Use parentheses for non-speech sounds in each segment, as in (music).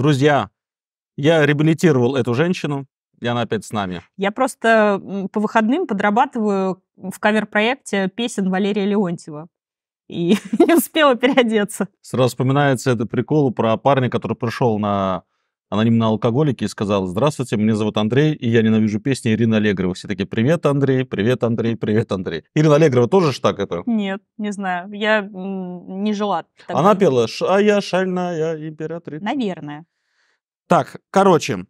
Друзья, я реабилитировал эту женщину, и она опять с нами. Я просто по выходным подрабатываю в кавер-проекте песен Валерия Леонтьева. И (laughs) не успела переодеться. Сразу вспоминается этот прикол про парня, который пришел на анонимно алкоголики и сказал, здравствуйте, меня зовут Андрей, и я ненавижу песни Ирины Аллегровой. Все такие, привет, Андрей, привет, Андрей, привет, Андрей. Ирина Аллегрова тоже ж так это? Нет, не знаю, я не жила. Она пела «А я шальная императрица». Наверное. Так, короче,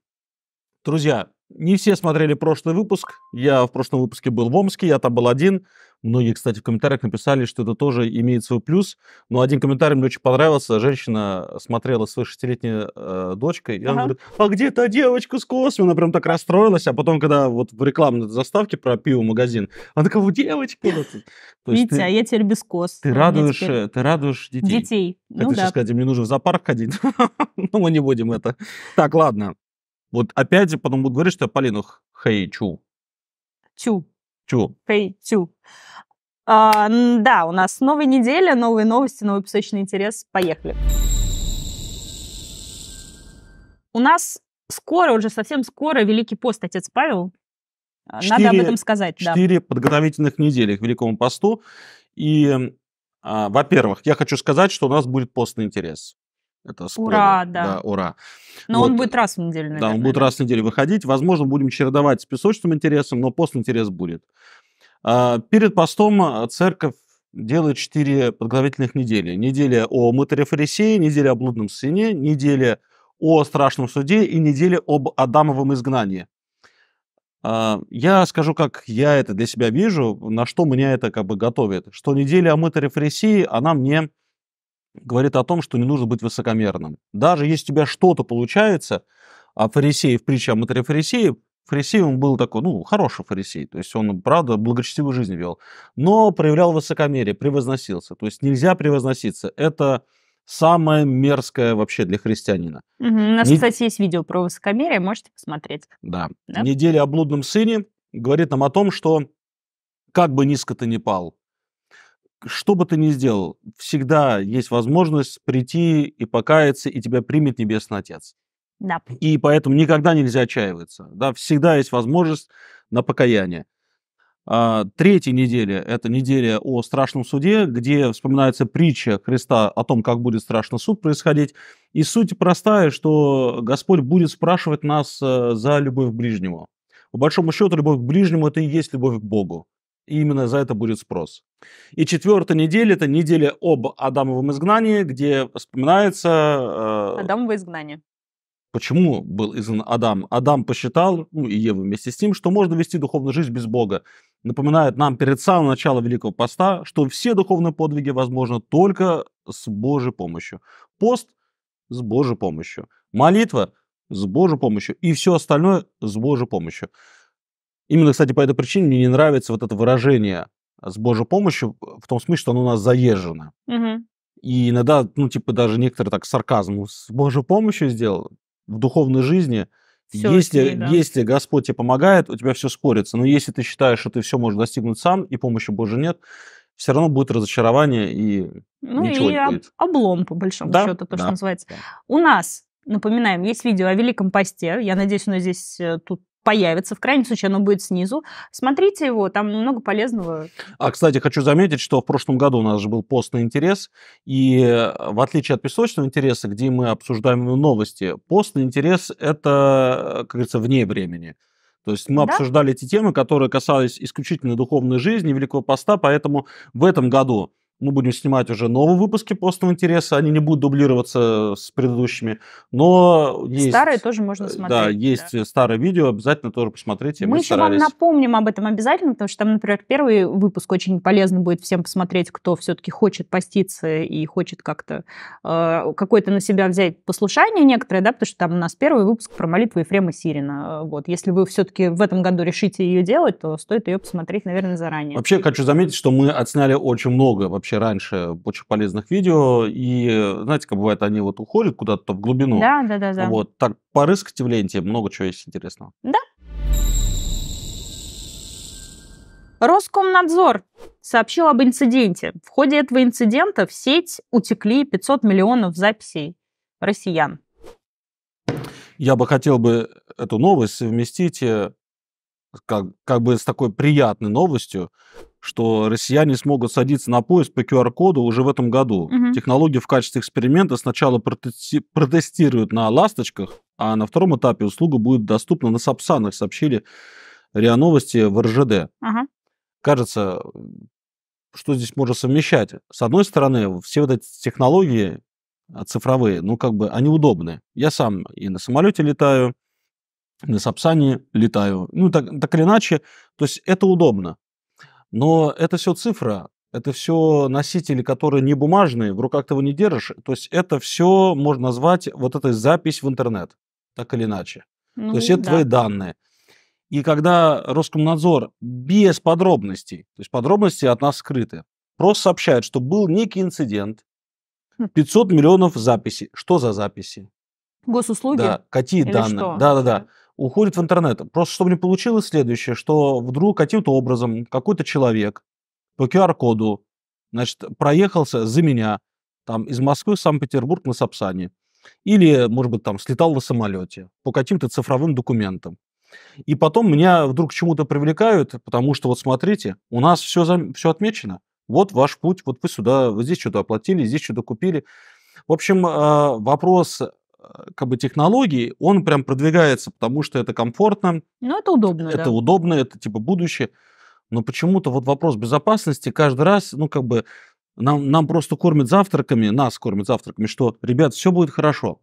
друзья, не все смотрели прошлый выпуск. Я в прошлом выпуске был в Омске, я там был один. Многие, кстати, в комментариях написали, что это тоже имеет свой плюс. Но один комментарий мне очень понравился. Женщина э, смотрела с своей шестилетней э, дочкой, и ага. она говорит, а где та девочка с косми? Она прям так расстроилась. А потом, когда вот в рекламной заставке про пиво-магазин, она такая, вот девочка. То Витя, а ты, я теперь без кос. Ты радуешь, теперь... Э, ты радуешь детей. Детей. А ну ну, сейчас, да. сказать, мне нужно в зоопарк ходить. (laughs) Но ну, мы не будем это. Так, ладно. Вот опять же потом будут говорить, что я Полину хейчу. Чу. Тю. Фэйтю. А, да, у нас новая неделя, новые новости, новый песочный интерес. Поехали. У нас скоро, уже совсем скоро, Великий пост, отец Павел. Четыре, а, Надо об этом сказать. Четыре да. подготовительных недели к Великому посту. И, а, во-первых, я хочу сказать, что у нас будет постный интерес. Это спойлер. Ура, да. да ура. Но вот. он будет раз в неделю, наверное. Да, он будет раз в неделю выходить. Возможно, будем чередовать с песочным интересом, но пост интерес будет. А, перед постом а, церковь делает четыре подготовительных недели. Неделя о мытаре фарисее, неделя о блудном сыне, неделя о страшном суде и неделя об Адамовом изгнании. А, я скажу, как я это для себя вижу, на что меня это как бы готовит. Что неделя о мытаре фарисее, она мне говорит о том, что не нужно быть высокомерным. Даже если у тебя что-то получается, а фарисеи, в притче о матери фарисеев, фарисей он был такой, ну, хороший фарисей, то есть он, правда, благочестивую жизнь вел, но проявлял высокомерие, превозносился. То есть нельзя превозноситься. Это самое мерзкое вообще для христианина. Угу. У нас, не... кстати, есть видео про высокомерие, можете посмотреть. Да. да. Неделя о блудном сыне говорит нам о том, что как бы низко ты ни пал, что бы ты ни сделал, всегда есть возможность прийти и покаяться, и тебя примет Небесный Отец. Да. И поэтому никогда нельзя отчаиваться. Да, всегда есть возможность на покаяние. А, третья неделя – это неделя о страшном суде, где вспоминается притча Христа о том, как будет страшный суд происходить. И суть простая, что Господь будет спрашивать нас э, за любовь к ближнему. По большому счету, любовь к ближнему – это и есть любовь к Богу. И именно за это будет спрос. И четвертая неделя – это неделя об Адамовом изгнании, где вспоминается... Э... Адамово изгнание. Почему был изгнан Адам? Адам посчитал, ну и Ева вместе с ним, что можно вести духовную жизнь без Бога. Напоминает нам перед самым началом Великого Поста, что все духовные подвиги возможны только с Божьей помощью. Пост – с Божьей помощью. Молитва – с Божьей помощью. И все остальное – с Божьей помощью. Именно, кстати, по этой причине мне не нравится вот это выражение «с Божьей помощью» в том смысле, что оно у нас заезжено. Угу. И иногда, ну, типа, даже некоторые так сарказм «Ну, «с Божьей помощью сделал» в духовной жизни – все если, ней, да. если Господь тебе помогает, у тебя все скорится. Но если ты считаешь, что ты все можешь достигнуть сам и помощи Божьей нет, все равно будет разочарование и ну, ничего и не будет. облом, по большому да? счету, то, да. что называется. Да. У нас, напоминаем, есть видео о Великом Посте. Я надеюсь, оно здесь э, тут появится. В крайнем случае, оно будет снизу. Смотрите его, там много полезного. А, кстати, хочу заметить, что в прошлом году у нас же был постный интерес, и э, в отличие от песочного интереса, где мы обсуждаем новости, постный интерес – это, э, как говорится, вне времени. То есть мы да? обсуждали эти темы, которые касались исключительно духовной жизни Великого Поста, поэтому в этом году мы будем снимать уже новые выпуски постного интереса, они не будут дублироваться с предыдущими. Но есть, старые тоже можно э, смотреть. Да, есть да. старое видео, обязательно тоже посмотрите. Мы, мы еще старались. вам напомним об этом обязательно, потому что там, например, первый выпуск очень полезно будет всем посмотреть, кто все-таки хочет поститься и хочет как-то э, какое-то на себя взять послушание некоторое, да, потому что там у нас первый выпуск про молитву Ефрема Сирина. Вот, если вы все-таки в этом году решите ее делать, то стоит ее посмотреть, наверное, заранее. Вообще хочу заметить, что мы отсняли очень много вообще вообще раньше очень полезных видео. И знаете, как бывает, они вот уходят куда-то в глубину. Да, да, да, да. Вот так порыскайте в ленте, много чего есть интересного. Да. Роскомнадзор сообщил об инциденте. В ходе этого инцидента в сеть утекли 500 миллионов записей россиян. Я бы хотел бы эту новость совместить э, как, как бы с такой приятной новостью, что россияне смогут садиться на поезд по QR-коду уже в этом году. Угу. Технологию в качестве эксперимента сначала протести- протестируют на «Ласточках», а на втором этапе услуга будет доступна на «Сапсанах», сообщили РИА Новости в РЖД. Угу. Кажется, что здесь можно совмещать? С одной стороны, все вот эти технологии а, цифровые, ну, как бы, они удобны. Я сам и на самолете летаю, на Сапсане летаю. Ну, так, так или иначе, то есть это удобно. Но это все цифра, это все носители, которые не бумажные, в руках ты его не держишь. То есть это все можно назвать вот этой запись в интернет, так или иначе. Ну, То есть ну это да. твои данные. И когда Роскомнадзор без подробностей, то есть подробности от нас скрыты, просто сообщает, что был некий инцидент, 500 хм. миллионов записей. Что за записи? Госуслуги? Да, какие Или данные? Что? Да, да, да уходит в интернет. Просто чтобы не получилось следующее, что вдруг каким-то образом какой-то человек по QR-коду значит, проехался за меня там, из Москвы в Санкт-Петербург на Сапсане. Или, может быть, там слетал на самолете по каким-то цифровым документам. И потом меня вдруг к чему-то привлекают, потому что вот смотрите, у нас все, за... все отмечено. Вот ваш путь, вот вы сюда, вы здесь что-то оплатили, здесь что-то купили. В общем, э, вопрос Э, как бы технологий, он прям продвигается, потому что это комфортно. Ну, это удобно, Это да. удобно, это типа будущее. Но почему-то вот вопрос безопасности каждый раз, ну, как бы, нам, нам просто кормят завтраками, нас кормят завтраками, что, ребят, все будет хорошо.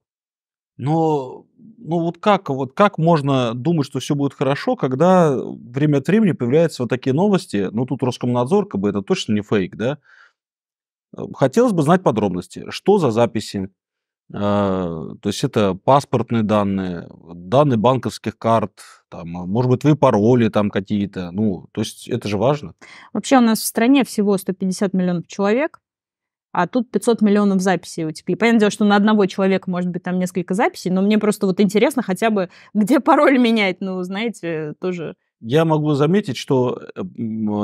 Но ну вот как, вот как можно думать, что все будет хорошо, когда время от времени появляются вот такие новости, ну тут Роскомнадзор, как бы это точно не фейк, да? Э, хотелось бы знать подробности, что за записи, Э, то есть это паспортные данные, данные банковских карт, там, а, может быть, вы пароли там какие-то. Ну, то есть это же важно. Вообще у нас в стране всего 150 миллионов человек, а тут 500 миллионов записей OTP. Понятное дело, что на одного человека может быть там несколько записей, но мне просто вот интересно хотя бы, где пароль менять, ну, знаете, тоже я могу заметить, что э,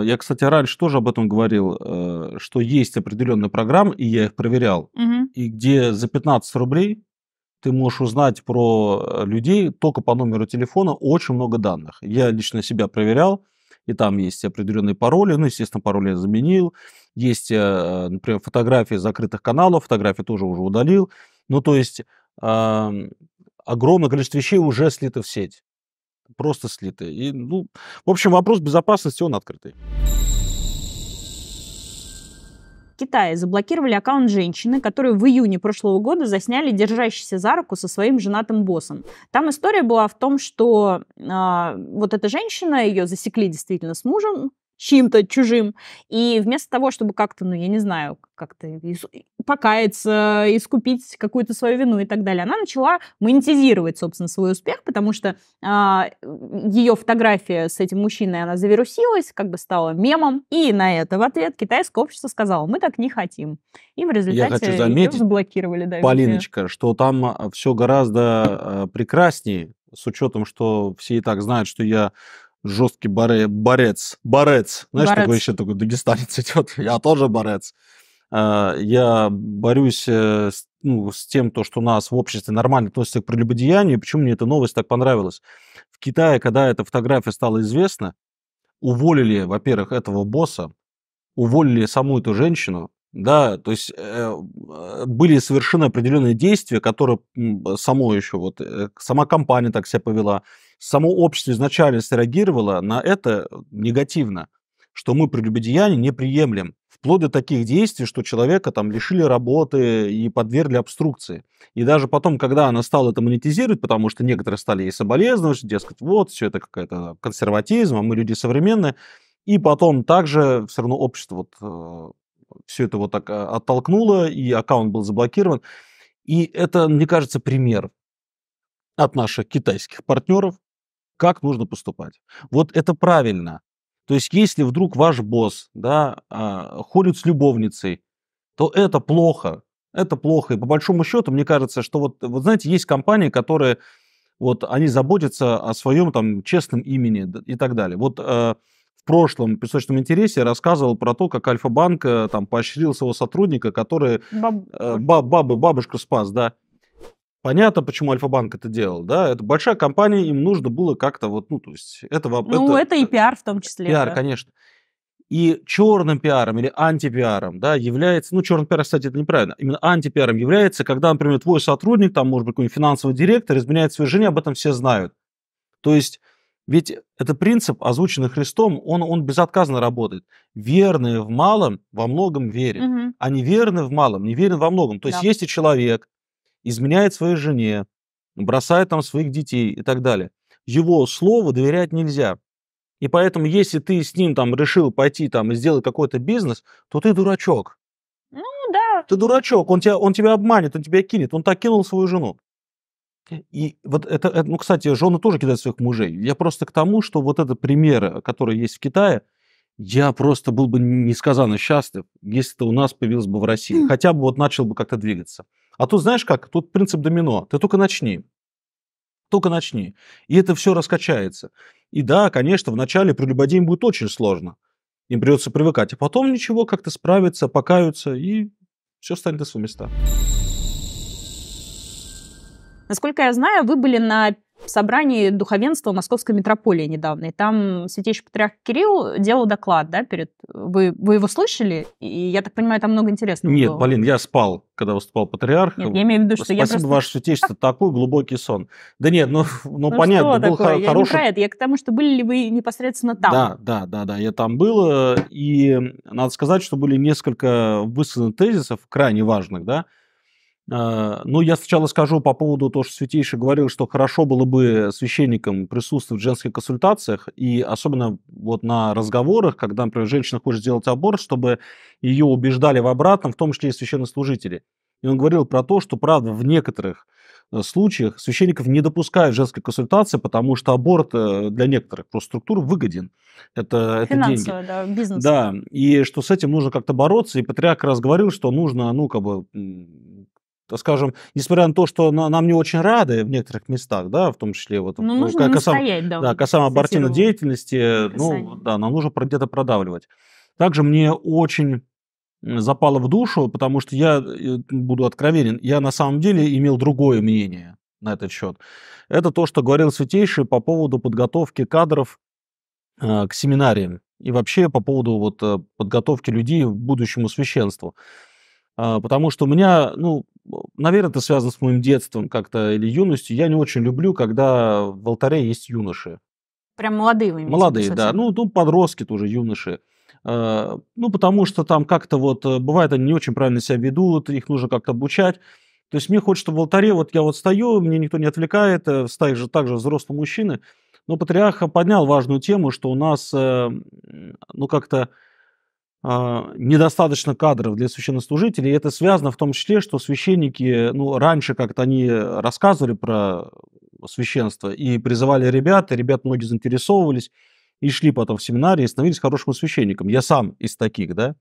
я, кстати, раньше тоже об этом говорил, э, что есть определенные программы, и я их проверял, угу. и где за 15 рублей ты можешь узнать про э, людей только по номеру телефона очень много данных. Я лично себя проверял, и там есть определенные пароли, ну, естественно, пароль я заменил, есть, например, фотографии закрытых каналов, фотографии тоже уже удалил, ну, то есть огромное количество вещей уже слито в сеть просто слиты. И, ну, в общем, вопрос безопасности, он открытый. Китае заблокировали аккаунт женщины, которую в июне прошлого года засняли держащийся за руку со своим женатым боссом. Там история была в том, что э, вот эта женщина, ее засекли действительно с мужем, чьим-то чужим. И вместо того, чтобы как-то, ну, я не знаю, как-то покаяться, искупить какую-то свою вину и так далее, она начала монетизировать, собственно, свой успех, потому что а, ее фотография с этим мужчиной, она завирусилась, как бы стала мемом, и на это в ответ китайское общество сказало, мы так не хотим. И в результате я хочу заметить, ее заблокировали. Да, Полиночка, везде. что там а, все гораздо а, прекраснее, с учетом, что все и так знают, что я жесткий боре, борец. Борец. Знаешь, борец. такой еще такой дагестанец (laughs) идет. Я тоже борец. А, я борюсь э, с, ну, с тем, то, что у нас в обществе нормально относится к прелюбодеянию. Почему мне эта новость так понравилась? В Китае, когда эта фотография стала известна, уволили, во-первых, этого босса, уволили саму эту женщину, да, то есть э, э, были совершены определенные действия, которые э, само еще вот э, сама компания так себя повела, само общество изначально среагировало на это негативно, что мы прелюбодеяние не приемлем, вплоть до таких действий, что человека там лишили работы и подвергли обструкции. И даже потом, когда она стала это монетизировать, потому что некоторые стали ей соболезновать, дескать, вот, все это какая-то консерватизм, а мы люди современные, и потом также все равно общество вот, все это вот так а, оттолкнуло, и аккаунт был заблокирован. И это, мне кажется, пример от наших китайских партнеров, как нужно поступать. Вот это правильно. То есть, если вдруг ваш босс да, а, ходит с любовницей, то это плохо. Это плохо. И по большому счету, мне кажется, что вот, вот знаете, есть компании, которые вот они заботятся о своем там честном имени и так далее. Вот э, в прошлом песочном интересе рассказывал про то, как Альфа-банк э, там поощрил своего сотрудника, который... Баб... Э, баб, бабы, бабушка спас, да. Понятно, почему Альфа-банк это делал, да? Это большая компания, им нужно было как-то вот, ну, то есть этого... Ну, это, это и пиар в том числе. Пиар, да. конечно. И черным пиаром или антипиаром, да, является... Ну, черный пиар, кстати, это неправильно. Именно антипиаром является, когда, например, твой сотрудник, там, может быть, какой-нибудь финансовый директор изменяет своей жене, об этом все знают. То есть ведь этот принцип, озвученный Христом, он, он безотказно работает. Верные в малом во многом верят, угу. а неверные в малом не верят во многом. То да. есть если человек изменяет своей жене, бросает там своих детей и так далее, его слову доверять нельзя. И поэтому, если ты с ним там решил пойти там и сделать какой-то бизнес, то ты дурачок. Ну да. Ты дурачок, он тебя, он тебя обманет, он тебя кинет, он так кинул свою жену. И вот это, это, ну, кстати, жены тоже кидают своих мужей. Я просто к тому, что вот это примеры, которые есть в Китае, я просто был бы несказанно счастлив, если это у нас появилось бы в России. Хм. Хотя бы вот начал бы как-то двигаться. А тут знаешь как? Тут принцип домино. Ты только начни. Только начни. И это все раскачается. И да, конечно, вначале прелюбодеям будет очень сложно. Им придется привыкать. А потом ничего, как-то справиться, покаются, и все станет на свои места. Насколько я знаю, вы были на собрании духовенства Московской митрополии недавно, и там святейший патриарх Кирилл делал доклад, да, перед... Вы, вы его слышали? И, я так понимаю, там много интересного Нет, было. Полин, я спал, когда выступал патриарх. Нет, я имею в виду, что Спасибо, я просто... ваше святейшество, такой глубокий сон. Да нет, ну, ну, ну понятно, был такое? Я хороший... не про это, я к тому, что были ли вы непосредственно там. Да, да, да, да, я там был, э, и надо сказать, что были несколько высказанных тезисов, крайне важных, да, а, ну, я сначала скажу по поводу того, что Святейший говорил, что хорошо было бы священникам присутствовать в женских консультациях, и особенно вот на разговорах, когда, например, женщина хочет сделать аборт, чтобы ее убеждали в обратном, в том числе и священнослужители. И он говорил про то, что, правда, в некоторых э, случаях священников не допускают женской консультации, потому что аборт э, для некоторых просто структур выгоден. Это, это деньги. да, бизнес. Да, и что с этим нужно как-то бороться. И Патриарх раз говорил, что нужно, ну, как бы скажем, несмотря на то, что на, нам не очень рады в некоторых местах, да, в том числе вот ну, ну, нужно касам, стоять, да, да, касаемо абортивной деятельности, касание. Э, ну да, нам нужно где-то продавливать. Также мне очень запало в душу, потому что я э, буду откровенен, я на самом деле имел другое мнение на этот счет. Это то, что говорил Святейший по поводу подготовки кадров э, к семинариям и вообще по поводу вот э, подготовки людей к будущему священству. А, потому что у меня, ну, наверное, это связано с моим детством как-то или юностью. Я не очень люблю, когда в алтаре есть юноши. Прям молодые вы Молодые, да. Ну, ну, подростки тоже, юноши. А, ну, потому что там как-то вот, э, бывает, они не очень правильно себя ведут, их нужно как-то обучать. То есть мне хочется в алтаре, вот я вот стою, мне никто не отвлекает, э, встать же также взрослый мужчина. Но патриарх поднял важную тему, что у нас, э, ну, как-то а, недостаточно кадров для священнослужителей. И это связано в том числе, что священники, ну, раньше как-то они рассказывали про священство и призывали ребят, и ребят многие заинтересовывались, и шли потом в семинарии, и становились хорошим священником. Я сам из таких, да.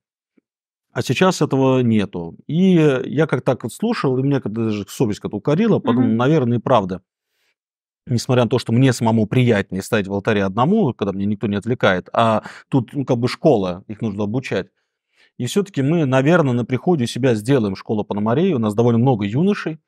А сейчас этого нету. И я как так вот слушал, и мне когда даже совесть как-то укорила, подумал, mm наверное, и правда несмотря на то, что мне самому приятнее стоять в алтаре одному, когда мне никто не отвлекает, а тут ну, как бы школа, их нужно обучать. И все-таки мы, наверное, на приходе у себя сделаем школу Пономарей. У нас довольно много юношей,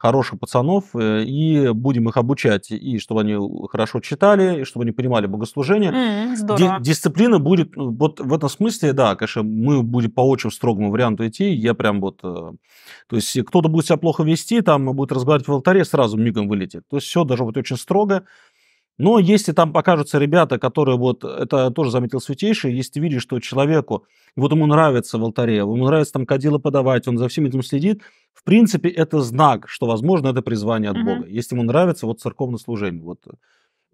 хороших пацанов э, и будем их обучать, и чтобы они хорошо читали, и чтобы они понимали богослужение. Mm, здорово. Ди- дисциплина будет, э, вот в этом смысле, да, конечно, мы будем по очень строгому варианту идти, я прям вот, э, то есть кто-то будет себя плохо вести, там будет разговаривать в алтаре, сразу мигом вылетит. То есть все даже вот очень строго, но если там покажутся ребята, которые вот, это тоже заметил Святейший, если ты видишь, что человеку, вот ему нравится в алтаре, ему нравится там кадила подавать, он за всем этим следит, в принципе, это знак, что, возможно, это призвание от угу. Бога. Если ему нравится вот церковное служение, вот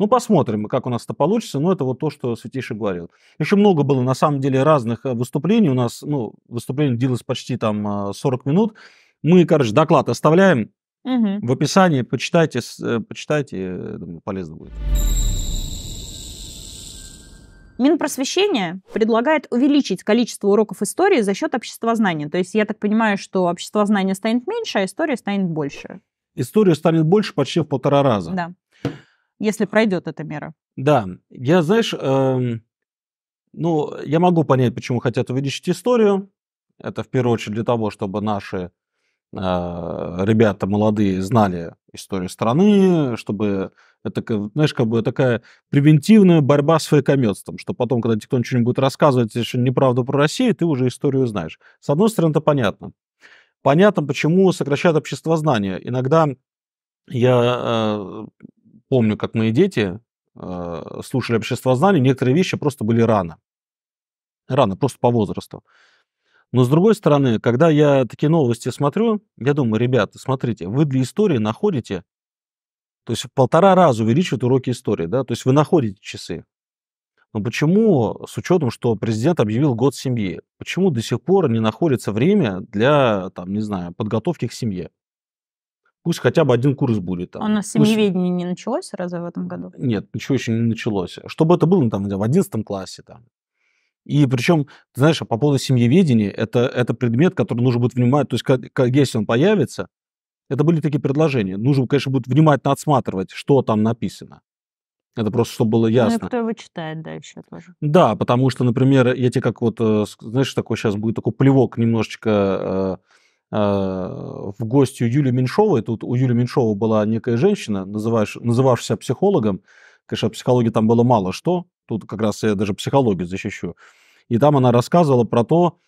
ну, посмотрим, как у нас это получится. Но это вот то, что Святейший говорил. Еще много было, на самом деле, разных э, выступлений. У нас, ну, выступление длилось почти там 40 э, минут. Мы, короче, доклад оставляем. Угу. В описании почитайте, э, почитайте, э, полезно будет. Минпросвещение предлагает увеличить количество уроков истории за счет обществознания. То есть я так понимаю, что обществознание станет меньше, а история станет больше. История станет больше почти в полтора раза. Да. Если пройдет эта мера. Да. Я, знаешь, эм, ну, я могу понять, почему хотят увеличить историю. Это в первую очередь для того, чтобы наши а, ребята молодые знали историю страны, чтобы это, знаешь, как бы такая превентивная борьба с фейкометством, что потом, когда тебе кто-нибудь что-нибудь будет рассказывать, еще неправду про Россию, ты уже историю знаешь. С одной стороны, это понятно. Понятно, почему сокращают общество знания. Иногда я э, помню, как мои дети э, слушали общество знаний, некоторые вещи просто были рано. Рано, просто по возрасту. Но с другой стороны, когда я такие новости смотрю, я думаю, ребята, смотрите, вы для истории находите, то есть в полтора раза увеличивают уроки истории, да, то есть вы находите часы. Но почему, с учетом, что президент объявил год семьи, почему до сих пор не находится время для, там, не знаю, подготовки к семье? Пусть хотя бы один курс будет. А там. У нас семьеведение Пусть... не началось сразу в этом году? Нет, ничего еще не началось. Чтобы это было там, в 11 классе, там, и причем, знаешь, а по поводу семьеведения, это, это предмет, который нужно будет внимать, то есть как, как, если он появится, это были такие предложения. Нужно, конечно, будет внимательно отсматривать, что там написано. Это просто, чтобы было ну, ясно. Ну и кто его читает дальше тоже. Да, потому что, например, я тебе как вот, э, знаешь, такой сейчас будет такой плевок немножечко э, э, в гости у Юли Меньшовой. Тут у Юли Меньшова была некая женщина, называешь, называвшаяся психологом. Конечно, о психологии там было мало что, тут как раз я даже психологию защищу. И там она рассказывала про то,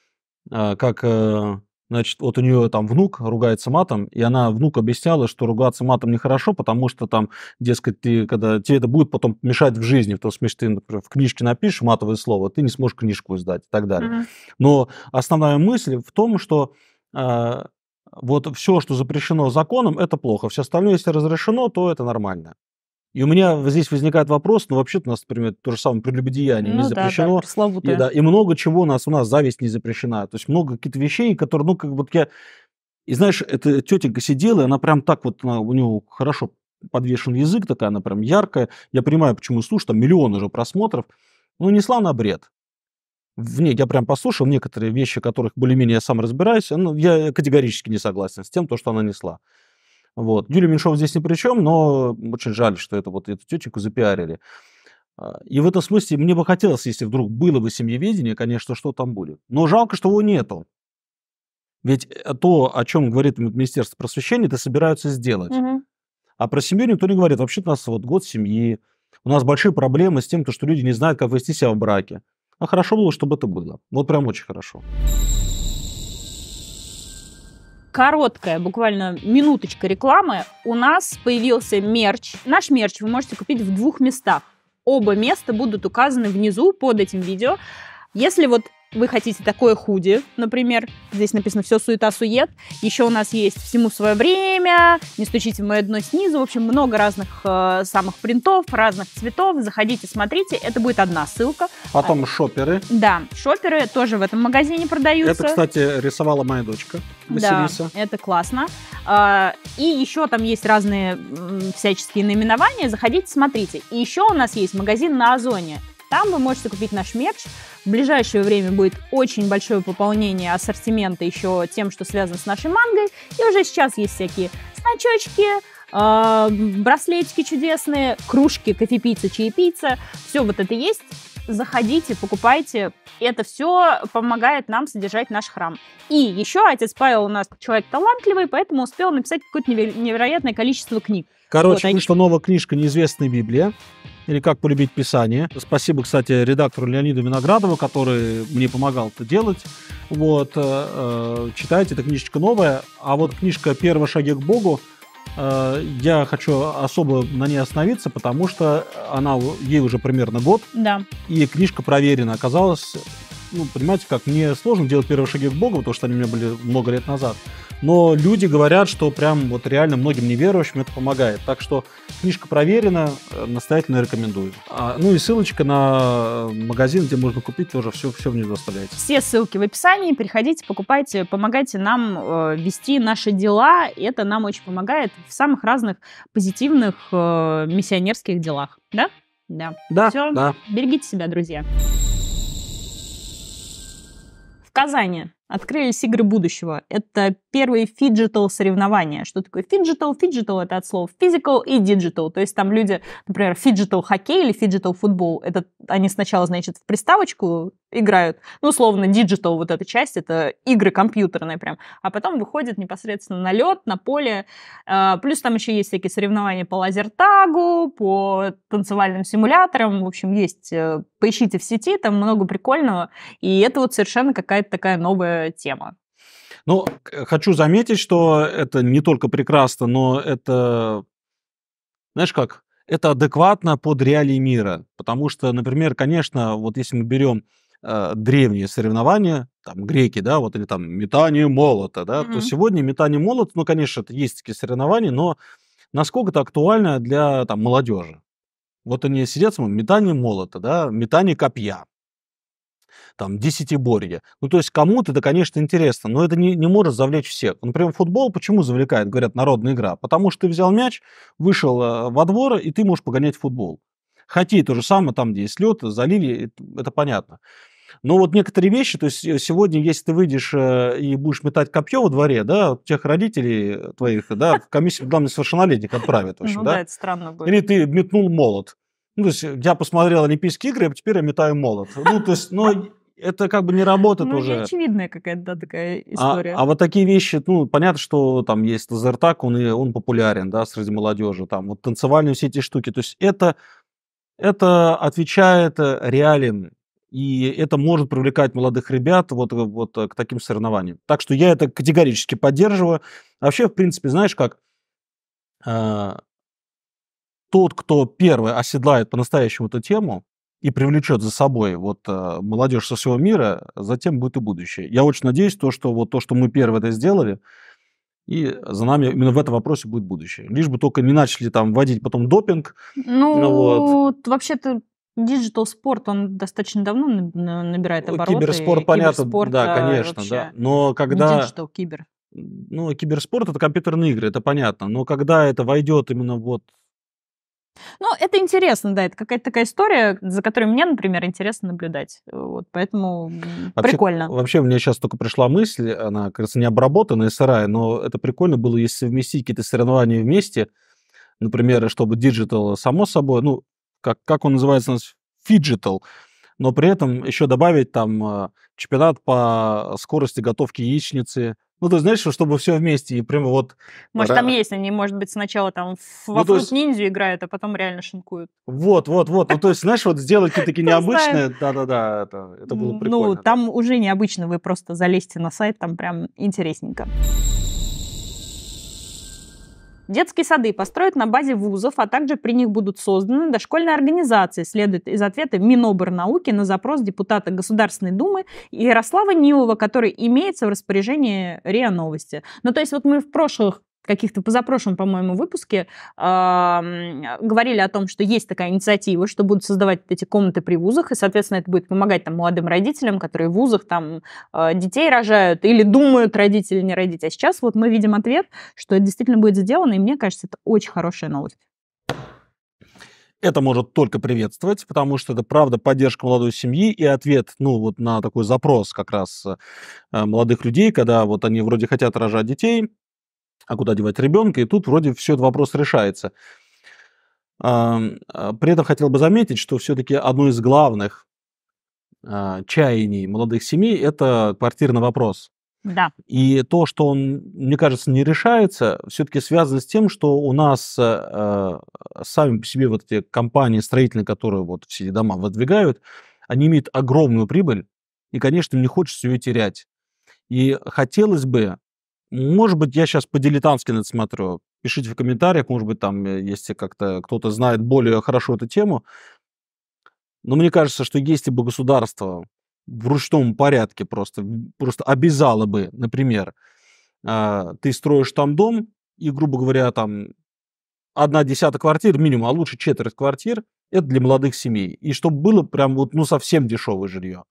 э, как, э, значит, вот у нее там внук ругается матом, и она внук объясняла, что ругаться матом нехорошо, потому что там, дескать, ты, когда тебе это будет потом мешать в жизни, в том смысле, ты, например, в книжке напишешь матовое слово, ты не сможешь книжку издать и так далее. Mm-hmm. Но основная мысль в том, что э, вот все, что запрещено законом, это плохо, все остальное, если разрешено, то это нормально. И у меня здесь возникает вопрос, ну, вообще-то у нас, например, то же самое прелюбодеяние ну, не да, запрещено. Да, и, да, и много чего у нас, у нас зависть не запрещена. То есть много каких-то вещей, которые, ну, как вот я... И знаешь, эта тетенька сидела, и она прям так вот, она, у нее хорошо подвешен язык, такая она прям яркая. Я понимаю, почему слушаю, там миллион уже просмотров. Ну, несла на бред. Вне, я прям послушал некоторые вещи, которых более-менее я сам разбираюсь. Ну, я категорически не согласен с тем, то, что она несла. Вот. Юрий Меньшов здесь ни при чем, но очень жаль, что это вот эту тетеньку запиарили. А, и в этом смысле мне бы хотелось, если вдруг было бы семьеведение, конечно, что там будет. Но жалко, что его нету. Ведь э, то, о чем говорит Министерство просвещения, это собираются сделать. Угу. А про семью никто не говорит. Вообще у нас вот год семьи. У нас большие проблемы с тем, что люди не знают, как вести себя в браке. А хорошо было, чтобы это было. Вот прям очень хорошо короткая, буквально минуточка рекламы. У нас появился мерч. Наш мерч вы можете купить в двух местах. Оба места будут указаны внизу под этим видео. Если вот вы хотите такое худи, например, здесь написано «Все суета-сует». Еще у нас есть «Всему свое время», «Не стучите в мое дно снизу». В общем, много разных э, самых принтов, разных цветов. Заходите, смотрите. Это будет одна ссылка. Потом а, шоперы. Да, шоперы тоже в этом магазине продаются. Это, кстати, рисовала моя дочка Василиса. Да, это классно. Э, и еще там есть разные всяческие наименования. Заходите, смотрите. И еще у нас есть магазин на Озоне там вы можете купить наш мерч. В ближайшее время будет очень большое пополнение ассортимента еще тем, что связано с нашей мангой. И уже сейчас есть всякие значочки, а, браслетики чудесные, кружки, кофе-пицца, чаепица. Все вот это есть. Заходите, покупайте. Это все помогает нам содержать наш храм. И еще отец Павел у нас человек талантливый, поэтому успел написать какое-то невероятное количество книг. Короче, вот, вышла они... новая книжка «Неизвестная Библия» или «Как полюбить писание». Спасибо, кстати, редактору Леониду Виноградову, который мне помогал это делать. Вот, э, э читайте, это книжечка новая. А вот книжка «Первые шаги к Богу» э, я хочу особо на ней остановиться, потому что она, ей уже примерно год. Да. И книжка проверена. Оказалось, ну, понимаете, как мне сложно делать первые шаги к Богу, потому что они у меня были много лет назад. Но люди говорят, что прям вот реально многим неверующим это помогает. Так что книжка проверена, э, настоятельно рекомендую. А, ну и ссылочка на э, магазин, где можно купить, тоже все, все внизу оставляйте. Все ссылки в описании, приходите, покупайте, помогайте нам э, вести наши дела. Это нам очень помогает в самых разных позитивных э, миссионерских делах. Да? Да. Да. Все. Да. Берегите себя, друзья. Казани открылись игры будущего. Это первые фиджитал соревнования. Что такое фиджитал? Фиджитал это от слов physical и digital. То есть там люди, например, фиджитал хоккей или фиджитал футбол, это они сначала, значит, в приставочку играют, ну, условно, digital вот эта часть, это игры компьютерные прям, а потом выходит непосредственно на лед, на поле, а, плюс там еще есть всякие соревнования по лазертагу, по танцевальным симуляторам, в общем, есть, э, поищите в сети, там много прикольного, и это вот совершенно какая-то такая новая тема. Ну, хочу заметить, что это не только прекрасно, но это, знаешь как, это адекватно под реалии мира. Потому что, например, конечно, вот если мы берем э, древние соревнования, там, греки, да, вот, или там метание молота, да, mm-hmm. то сегодня метание молота, ну, конечно, это есть такие соревнования, но насколько это актуально для, там, молодежи? Вот они сидят, смотрят, метание молота, да, метание копья там, десятиборье. Ну, то есть кому-то это, конечно, интересно, но это не, не может завлечь всех. Ну, например, футбол почему завлекает, говорят, народная игра? Потому что ты взял мяч, вышел э, во двор, и ты можешь погонять футбол. Хоккей то же самое, там, где есть лед, залили, это понятно. Но вот некоторые вещи, то есть э, сегодня, если ты выйдешь э, и будешь метать копье во дворе, да, тех родителей твоих, да, в комиссию главное совершеннолетних отправят вообще, ну, да? да, это странно будет. Или ты метнул молот. Ну, то есть я посмотрел Олимпийские игры, а теперь я метаю молот. Ну, то есть, но это как бы не работает ну, уже. очевидная какая-то да, такая а, история. А, а вот такие вещи, ну, понятно, что там есть лазертак, он, он популярен, да, среди молодежи, там, вот танцевальные все эти штуки. То есть это, это отвечает э, реалиям, и это может привлекать молодых ребят вот, э, вот э, к таким соревнованиям. Так что я это категорически поддерживаю. А вообще, в принципе, знаешь как, э, тот, кто первый оседлает по-настоящему эту тему, и привлечет за собой вот э, молодежь со всего мира, э, затем будет и будущее. Я очень надеюсь, то, что вот то, что мы первое это сделали, и за нами именно в этом вопросе будет будущее. Лишь бы только не начали там вводить потом допинг. Ну, вот. Ну, вообще-то Диджитал спорт, он достаточно давно набирает обороты. Киберспорт, понятно, киберспорт, да, а, конечно, да. Но когда... Не диджитал, кибер. Ну, киберспорт — это компьютерные игры, это понятно. Но когда это войдет именно вот ну, это интересно, да, это какая-то такая история, за которой мне, например, интересно наблюдать. Вот, поэтому вообще, прикольно. Вообще, мне сейчас только пришла мысль, она, кажется, не обработанная, сырая, но это прикольно было, если совместить какие-то соревнования вместе, например, чтобы диджитал, само собой, ну, как, как он называется у нас, фиджитал, но при этом еще добавить там а, чемпионат по а, скорости готовки яичницы, ну, то есть, знаешь, чтобы все вместе, и прямо вот... Может, там есть они, может быть, сначала там ну, во ну, есть... ниндзю играют, а потом реально шинкуют. Вот, вот, вот. Ну, то есть, знаешь, вот сделать какие-то такие (laughs) необычные... Да-да-да, это, это было прикольно. Ну, там уже необычно, вы просто залезьте на сайт, там прям интересненько. Детские сады построят на базе вузов, а также при них будут созданы дошкольные организации, следует из ответа Миноборнауки на запрос депутата Государственной Думы Ярослава Нилова, который имеется в распоряжении РИА Новости. Ну, то есть вот мы в прошлых каких-то позапрошлом, по-моему, выпуске а, говорили о том, что есть такая инициатива, что будут создавать эти комнаты при вузах, и, соответственно, это будет помогать там молодым родителям, которые в вузах там а, детей рожают или думают родить или не родить. А сейчас вот мы видим ответ, что это действительно будет сделано, и мне кажется, это очень хорошая новость. Это может только приветствовать, потому что это, правда, поддержка молодой семьи и ответ, ну, вот на такой запрос как раз э, молодых людей, когда вот они вроде хотят рожать детей, а куда девать ребенка, и тут вроде все этот вопрос решается. А, при этом хотел бы заметить, что все-таки одно из главных а, чаяний молодых семей – это квартирный вопрос. Да. И то, что он, мне кажется, не решается, все-таки связано с тем, что у нас э, а, сами по себе вот эти компании строительные, которые вот все эти дома выдвигают, они имеют огромную прибыль, и, конечно, не хочется ее терять. И хотелось бы, может быть, я сейчас по-дилетантски надсмотрю. Пишите в комментариях, может быть, там, э, если как-то кто-то знает более хорошо эту тему. Но мне кажется, что если бы государство в ручном порядке просто, просто обязало бы, например, а, ты строишь там дом, и, грубо говоря, там одна десятая квартир минимум, а лучше четверть квартир, это для молодых семей. И чтобы было прям вот, ну, совсем дешевое жилье.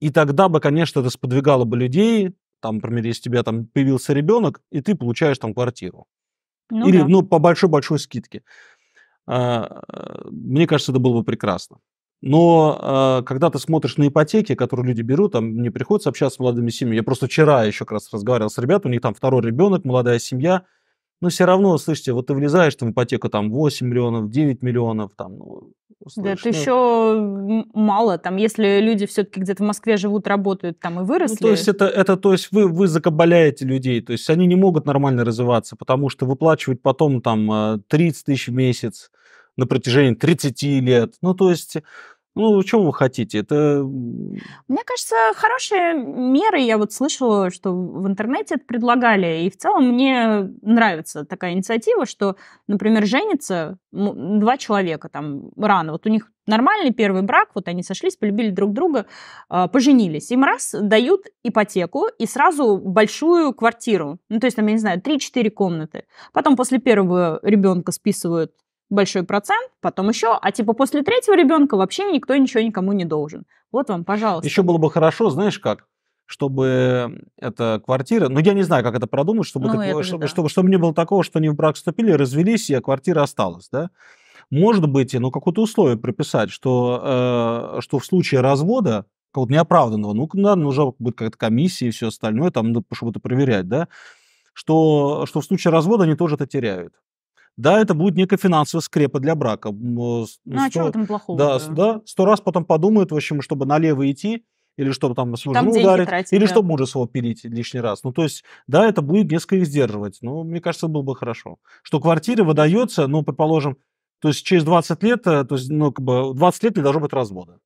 И тогда бы, конечно, это сподвигало бы людей там, например, если у тебя там появился ребенок, и ты получаешь там квартиру. Ну, Или, да. ну, по большой-большой скидке. А, мне кажется, это было бы прекрасно. Но а, когда ты смотришь на ипотеки, которые люди берут, там мне приходится общаться с молодыми семьями. Я просто вчера еще как раз разговаривал с ребятами, у них там второй ребенок, молодая семья. Но все равно, слышите, вот ты влезаешь там, в ипотеку там 8 миллионов, 9 миллионов, там, ну, услышно. Да, это ну. еще мало. Там, если люди все-таки где-то в Москве живут, работают там и выросли. Ну, то есть это, это то есть вы, вы закабаляете людей. То есть они не могут нормально развиваться, потому что выплачивать потом там 30 э, тысяч в месяц на протяжении 30 лет. Ну, то есть ну, чего вы хотите? Это... Мне кажется, хорошие меры. Я вот слышала, что в интернете это предлагали. И в целом мне нравится такая инициатива, что, например, женятся два человека там рано. Вот у них нормальный первый брак, вот они сошлись, полюбили друг друга, а, поженились. Им раз дают ипотеку и сразу большую квартиру. Ну, то есть там, я не знаю, 3-4 комнаты. Потом после первого ребенка списывают большой процент, потом еще, а типа после третьего ребенка вообще никто ничего никому не должен. Вот вам, пожалуйста. Еще было бы хорошо, знаешь как, чтобы эта квартира, ну я не знаю, как это продумать, чтобы, ну, такое, это чтобы, да. чтобы, чтобы не было такого, что они в брак вступили, развелись, и а квартира осталась, да? Может быть, ну какое-то условие прописать, что, э, что в случае развода какого-то неоправданного, ну, надо ну, уже будет какая-то комиссия и все остальное, там, ну, чтобы это проверять, да, что, что в случае развода они тоже это теряют. Да, это будет некая финансовая скрепа для брака. Э, ну, 100, а что в этом плохого? Да, да, сто раз потом подумают, в общем, чтобы налево идти, или чтобы там свою ударить, тратить, или чтобы мужа своего пилить лишний раз. Ну, то есть, да, это будет несколько их сдерживать. Ну, мне кажется, было бы хорошо. Что квартира выдается, ну, предположим, то есть через 20 лет, э, то есть, ну, как бы 20 лет не должно быть развода.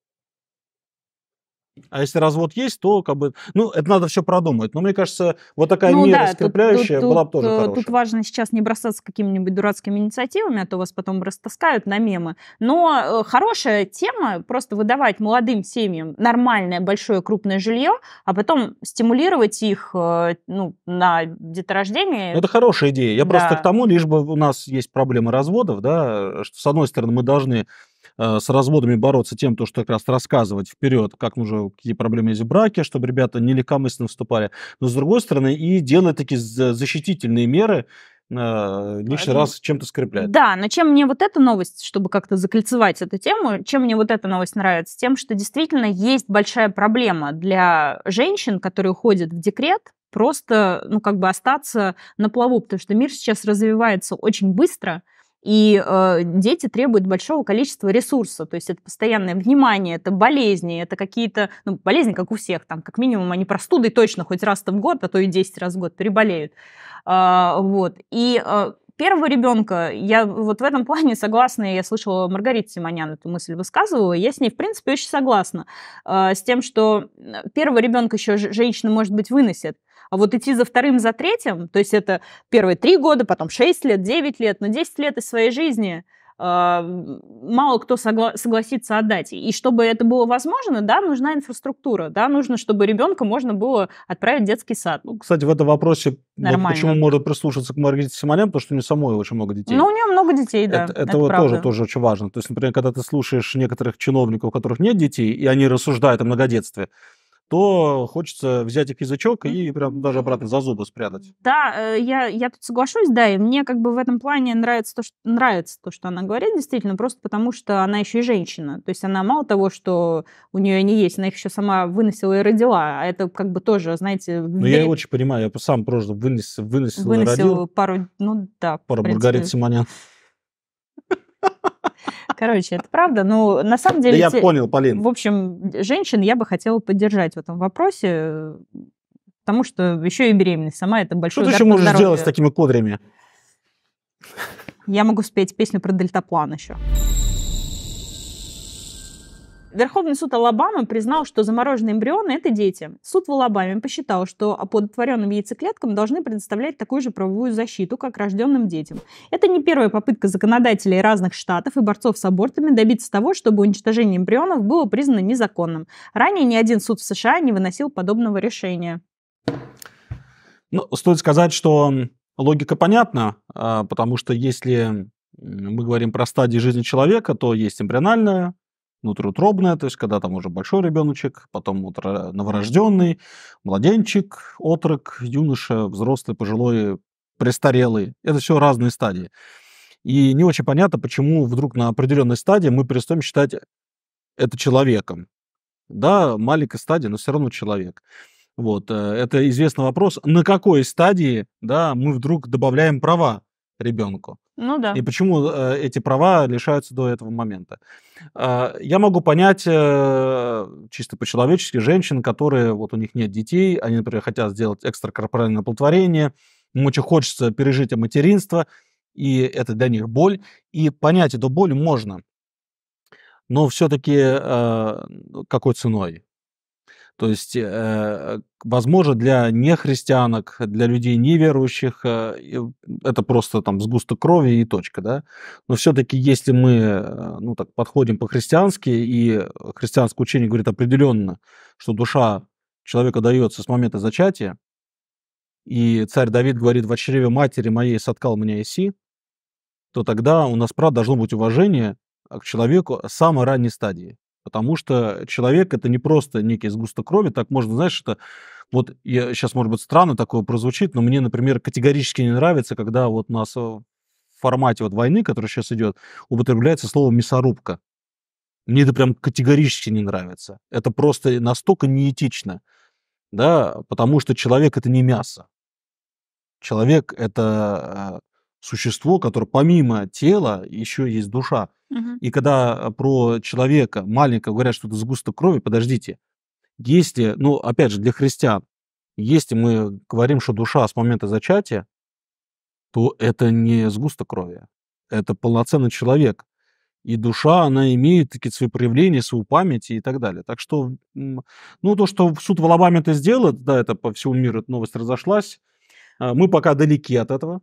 А если развод есть, то как бы, ну, это надо все продумать. Но мне кажется, вот такая ну, мера да, скрепляющая тут, была бы тоже э, хорошая. Тут важно сейчас не бросаться какими-нибудь дурацкими инициативами, а то вас потом растаскают на мемы. Но э, хорошая тема просто выдавать молодым семьям нормальное большое крупное жилье, а потом стимулировать их э, ну, на деторождение. Это хорошая идея. Я да. просто к тому, лишь бы у нас есть проблемы разводов, да, что с одной стороны мы должны Э, с разводами бороться тем, то, что как раз рассказывать вперед, как нужно, какие проблемы есть в браке, чтобы ребята нелегкомысленно вступали. Но, с другой стороны, и делает такие защитительные меры, э, лишний раз чем-то скрепляет. Да, но чем мне вот эта новость, чтобы как-то закольцевать эту тему, чем мне вот эта новость нравится? Тем, что действительно есть большая проблема для женщин, которые уходят в декрет, просто, ну, как бы остаться на плаву, потому что мир сейчас развивается очень быстро – и э, дети требуют большого количества ресурса, то есть это постоянное внимание, это болезни, это какие-то, ну, болезни, как у всех, там, как минимум, они простудой точно хоть раз в год, а то и 10 раз в год переболеют. Э, вот. И э, первого ребенка, я вот в этом плане согласна, я слышала Маргарита Симонян эту мысль высказывала, я с ней, в принципе, очень согласна а, с тем, что э, первого ребенка еще женщина, может быть, выносит, а вот идти за вторым, за третьим, то есть это первые три года, потом шесть лет, девять лет, но десять лет из своей жизни – мало кто согла- согласится отдать. И чтобы это было возможно, да, нужна инфраструктура, да, нужно, чтобы ребенка можно было отправить в детский сад. Ну, кстати, в этом вопросе вот почему можно прислушаться к Маргарите Симонян, потому что у нее самой очень много детей. Ну, у нее много детей, да. Это, это, это вот тоже, тоже очень важно. То есть, например, когда ты слушаешь некоторых чиновников, у которых нет детей, и они рассуждают о многодетстве, то хочется взять их язычок и прям даже обратно за зубы спрятать. Да, э, я, я тут соглашусь, да, и мне как бы в этом плане нравится то, что, нравится то, что она говорит, действительно, просто потому что она еще и женщина. То есть она мало того, что у нее они есть, она их еще сама выносила и родила, а это как бы тоже, знаете... Ну, я ее очень понимаю, я сам просто вынес, вынесел, вынесел и родил. пару, ну да. Пару Маргарит Симонян. (laughs) Короче, это правда. Ну, на самом деле... Да я понял, Полин. В общем, женщин я бы хотела поддержать в этом вопросе, потому что еще и беременность сама это большой Что ты еще можешь здоровью. делать с такими кудрями? Я могу спеть песню про дельтаплан еще. Верховный суд Алабамы признал, что замороженные эмбрионы – это дети. Суд в Алабаме посчитал, что оплодотворенным яйцеклеткам должны предоставлять такую же правовую защиту, как рожденным детям. Это не первая попытка законодателей разных штатов и борцов с абортами добиться того, чтобы уничтожение эмбрионов было признано незаконным. Ранее ни один суд в США не выносил подобного решения. Ну, стоит сказать, что логика понятна, а, потому что если мы говорим про стадии жизни человека, то есть эмбриональная внутриутробная, то есть когда там уже большой ребеночек, потом вот новорожденный, младенчик, отрок, юноша, взрослый, пожилой, престарелый. Это все разные стадии. И не очень понятно, почему вдруг на определенной стадии мы перестаем считать это человеком. Да, маленькая стадия, но все равно человек. Вот, э, это известный вопрос, на какой стадии, да, мы вдруг добавляем права ребенку. Ну да. И почему э, эти права лишаются до этого момента? Э, я могу понять э, чисто по-человечески женщин, которые, вот у них нет детей, они, например, хотят сделать экстракорпоральное оплодотворение, им очень хочется пережить материнство, и это для них боль, и понять эту боль можно, но все-таки э, какой ценой? То есть, э, возможно, для нехристианок, для людей неверующих э, это просто там сгусток крови и точка, да. Но все-таки, если мы, э, ну так, подходим по-христиански, и христианское учение говорит определенно, что душа человека дается с момента зачатия, и царь Давид говорит, в чреве матери моей соткал меня Иси, то тогда у нас, правда, должно быть уважение к человеку с самой ранней стадии. Потому что человек это не просто некий сгусток крови, так можно, знаешь, это вот я, сейчас, может быть, странно такое прозвучит, но мне, например, категорически не нравится, когда вот у нас э, в формате вот войны, которая сейчас идет, употребляется слово «мясорубка». Мне это прям категорически не нравится. Это просто настолько неэтично, да, потому что человек – это не мясо. Человек – это э, существо, которое помимо тела еще есть душа. И когда э, про человека маленького говорят, что это сгусток крови, подождите, если, э, ну, опять же, для христиан, если мы говорим, что душа с момента зачатия, то это не сгусток крови, это полноценный человек. И душа, она имеет такие свои проявления, свою память и так далее. Так что, ну, то, что суд в Алабаме это сделает, да, это по всему миру эта новость разошлась, а мы пока далеки от этого.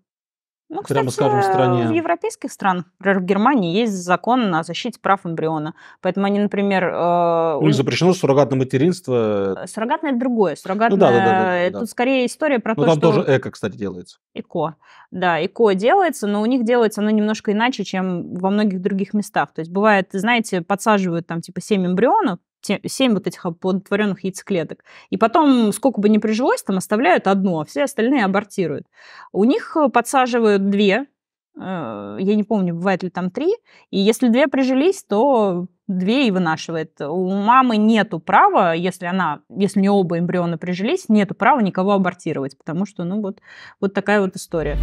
Ну, кстати, скажем, в стране. В европейских странах, например, в Германии есть закон о защите прав эмбриона. Поэтому они, например... Э, у них запрещено суррогатное материнство. Э, суррогатное – это другое. Суррогатное... Ну, да, да, да, да, да. скорее история про ну, то, там что... там тоже эко, кстати, делается. ЭКО. Да, ЭКО делается, но у них делается оно немножко иначе, чем во многих других местах. То есть бывает, знаете, подсаживают там типа 7 эмбрионов, 7 вот этих оплодотворенных яйцеклеток. И потом, сколько бы ни прижилось, там оставляют одну а все остальные абортируют. У них э, подсаживают две, э, я не помню, бывает ли там три, и если две прижились, то две и вынашивает. У мамы нету права, если она, если не оба эмбриона прижились, нету права никого абортировать, потому что, ну вот, вот такая вот история.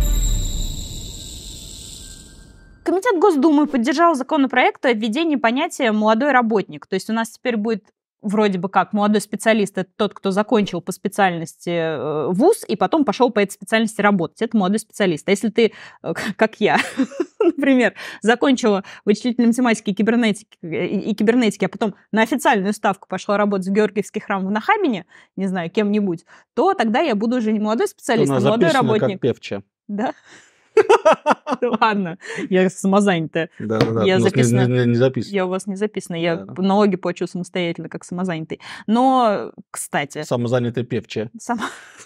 Комитет Госдумы поддержал законопроект о введении понятия «молодой работник». То есть у нас теперь будет вроде бы как молодой специалист это тот, кто закончил по специальности э, вуз и потом пошел по этой специальности работать. Это молодой специалист. А если ты, э, (laughs) как я, (laughs) например, закончила вычислительной математики и кибернетики, э, и кибернетики, а потом на официальную ставку пошла работать в Георгиевский храм в Нахабине, не знаю, кем-нибудь, то тогда я буду уже не молодой специалист, а молодой работник. Как певча. Да. (laughs) Ладно, я самозанятая. Да, да, да. Я записана. Не, записана. Я у вас не записана. Я да. налоги плачу самостоятельно, как самозанятый. Но, кстати... Самозанятый певче. Сама...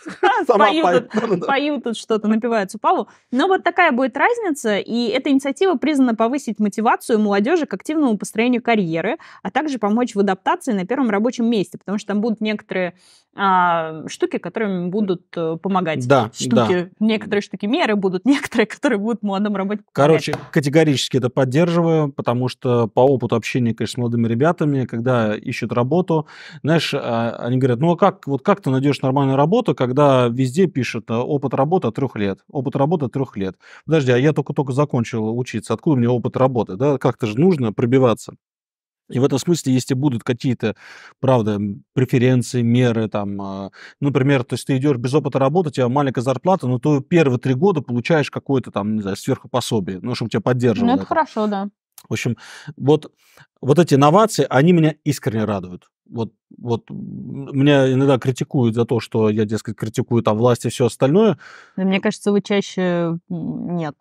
(laughs) поют, тут что-то, напивают Супалу. Но вот такая будет разница, и эта инициатива признана повысить мотивацию молодежи к активному построению карьеры, а также помочь в адаптации на первом рабочем месте, потому что там будут некоторые а, штуки, которые будут э, помогать. Да, штуки, да. Некоторые штуки меры будут, (laughs) некоторые некоторые, которые будут молодым работать. Короче, категорически это поддерживаю, потому что по опыту общения, конечно, с молодыми ребятами, когда ищут работу, знаешь, а, они говорят, ну а как, вот как ты найдешь нормальную работу, когда везде пишут э, опыт работы от трех лет, опыт работы от трех лет. Подожди, а я только-только закончил учиться, откуда мне опыт работы, да, как-то же нужно пробиваться. И в этом смысле, если будут какие-то, правда, преференции, меры, там, а, например, то есть ты идешь без опыта работы, у тебя маленькая зарплата, но ты первые три года получаешь какое-то там, не знаю, сверхпособие, ну, чтобы тебя поддерживали. Ну, это, это хорошо, да. В общем, вот, вот эти инновации, они меня искренне радуют. Вот, вот меня иногда критикуют за то, что я, дескать, критикую там власть и все остальное. Но мне кажется, вы чаще нет.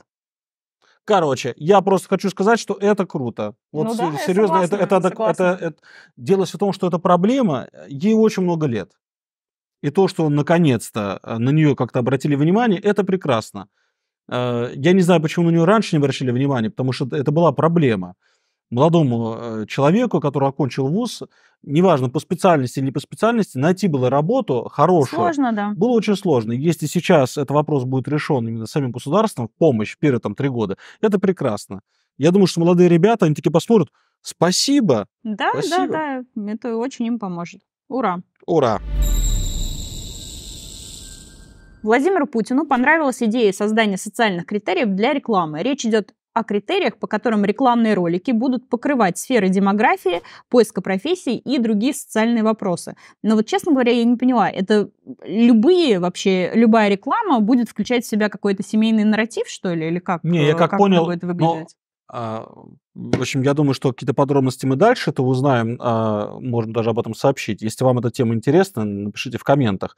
Короче, я просто хочу сказать, что это круто. Вот ну да, серьезно, это, это, это, это, это дело в том, что эта проблема, э, ей очень много лет. И то, что наконец-то э, на нее как-то обратили внимание, это прекрасно. Э, я не знаю, почему на нее раньше не обращали внимания, потому что это была проблема молодому э, человеку, который окончил вуз, неважно, по специальности или не по специальности, найти было работу хорошую. Сложно, да. Было очень сложно. Если сейчас этот вопрос будет решен именно самим государством, помощь в первые там три года, это прекрасно. Я думаю, что молодые ребята, они такие посмотрят, спасибо. Да, спасибо. да, да, это очень им поможет. Ура. Ура. Владимиру Путину понравилась идея создания социальных критериев для рекламы. Речь идет о критериях, по которым рекламные ролики будут покрывать сферы демографии, поиска профессий и другие социальные вопросы. Но вот, честно говоря, я не поняла, это любые вообще, любая реклама будет включать в себя какой-то семейный нарратив, что ли, или как? Не, я э, как, как понял, это выглядеть? Но... А, в общем, я думаю, что какие-то подробности мы дальше это узнаем, а, можно даже об этом сообщить. Если вам эта тема интересна, напишите в комментах.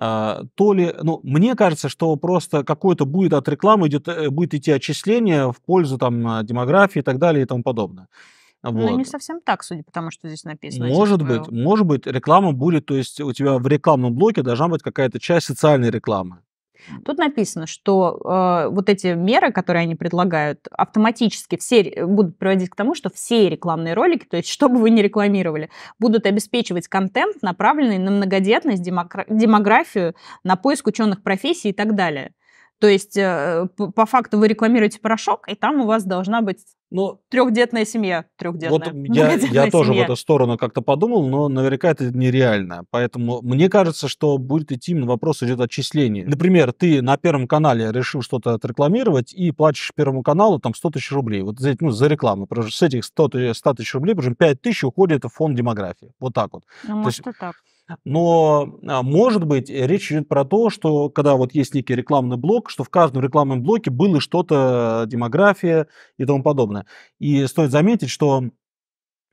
А, то ли, ну, мне кажется, что просто какое-то будет от рекламы идет, э, будет идти отчисление в пользу там а, демографии и так далее и тому подобное. Вот. Ну, не совсем так, судя по тому, что здесь написано. Может типа быть, твоего. может быть, реклама будет, то есть у тебя в рекламном блоке должна быть какая-то часть социальной рекламы. Тут написано, что э, вот эти меры, которые они предлагают, автоматически все будут приводить к тому, что все рекламные ролики, то есть (laughs) что бы вы ни рекламировали, будут обеспечивать контент, направленный на многодетность, демокра- демографию, на поиск ученых профессий и так далее. То есть э, по факту вы рекламируете порошок, и там у вас должна быть ну, трехдетная семья, трехдетная. Вот (laughs) я, я тоже семья. в эту сторону как-то подумал, но наверняка это нереально. Поэтому мне кажется, что будет идти именно вопрос идет отчислений. Например, ты на Первом канале решил что-то отрекламировать и платишь Первому каналу там 100 тысяч рублей. Вот за, ну, за рекламу. Потому что с этих 100, 100 э, тысяч рублей, причем 5 тысяч уходит в фонд демографии. Вот так вот. Ну, может, есть, и так. Но, а, может быть, речь идет про то, что когда вот есть некий рекламный блок, что в каждом рекламном блоке было что-то, демография и тому подобное. И стоит заметить, что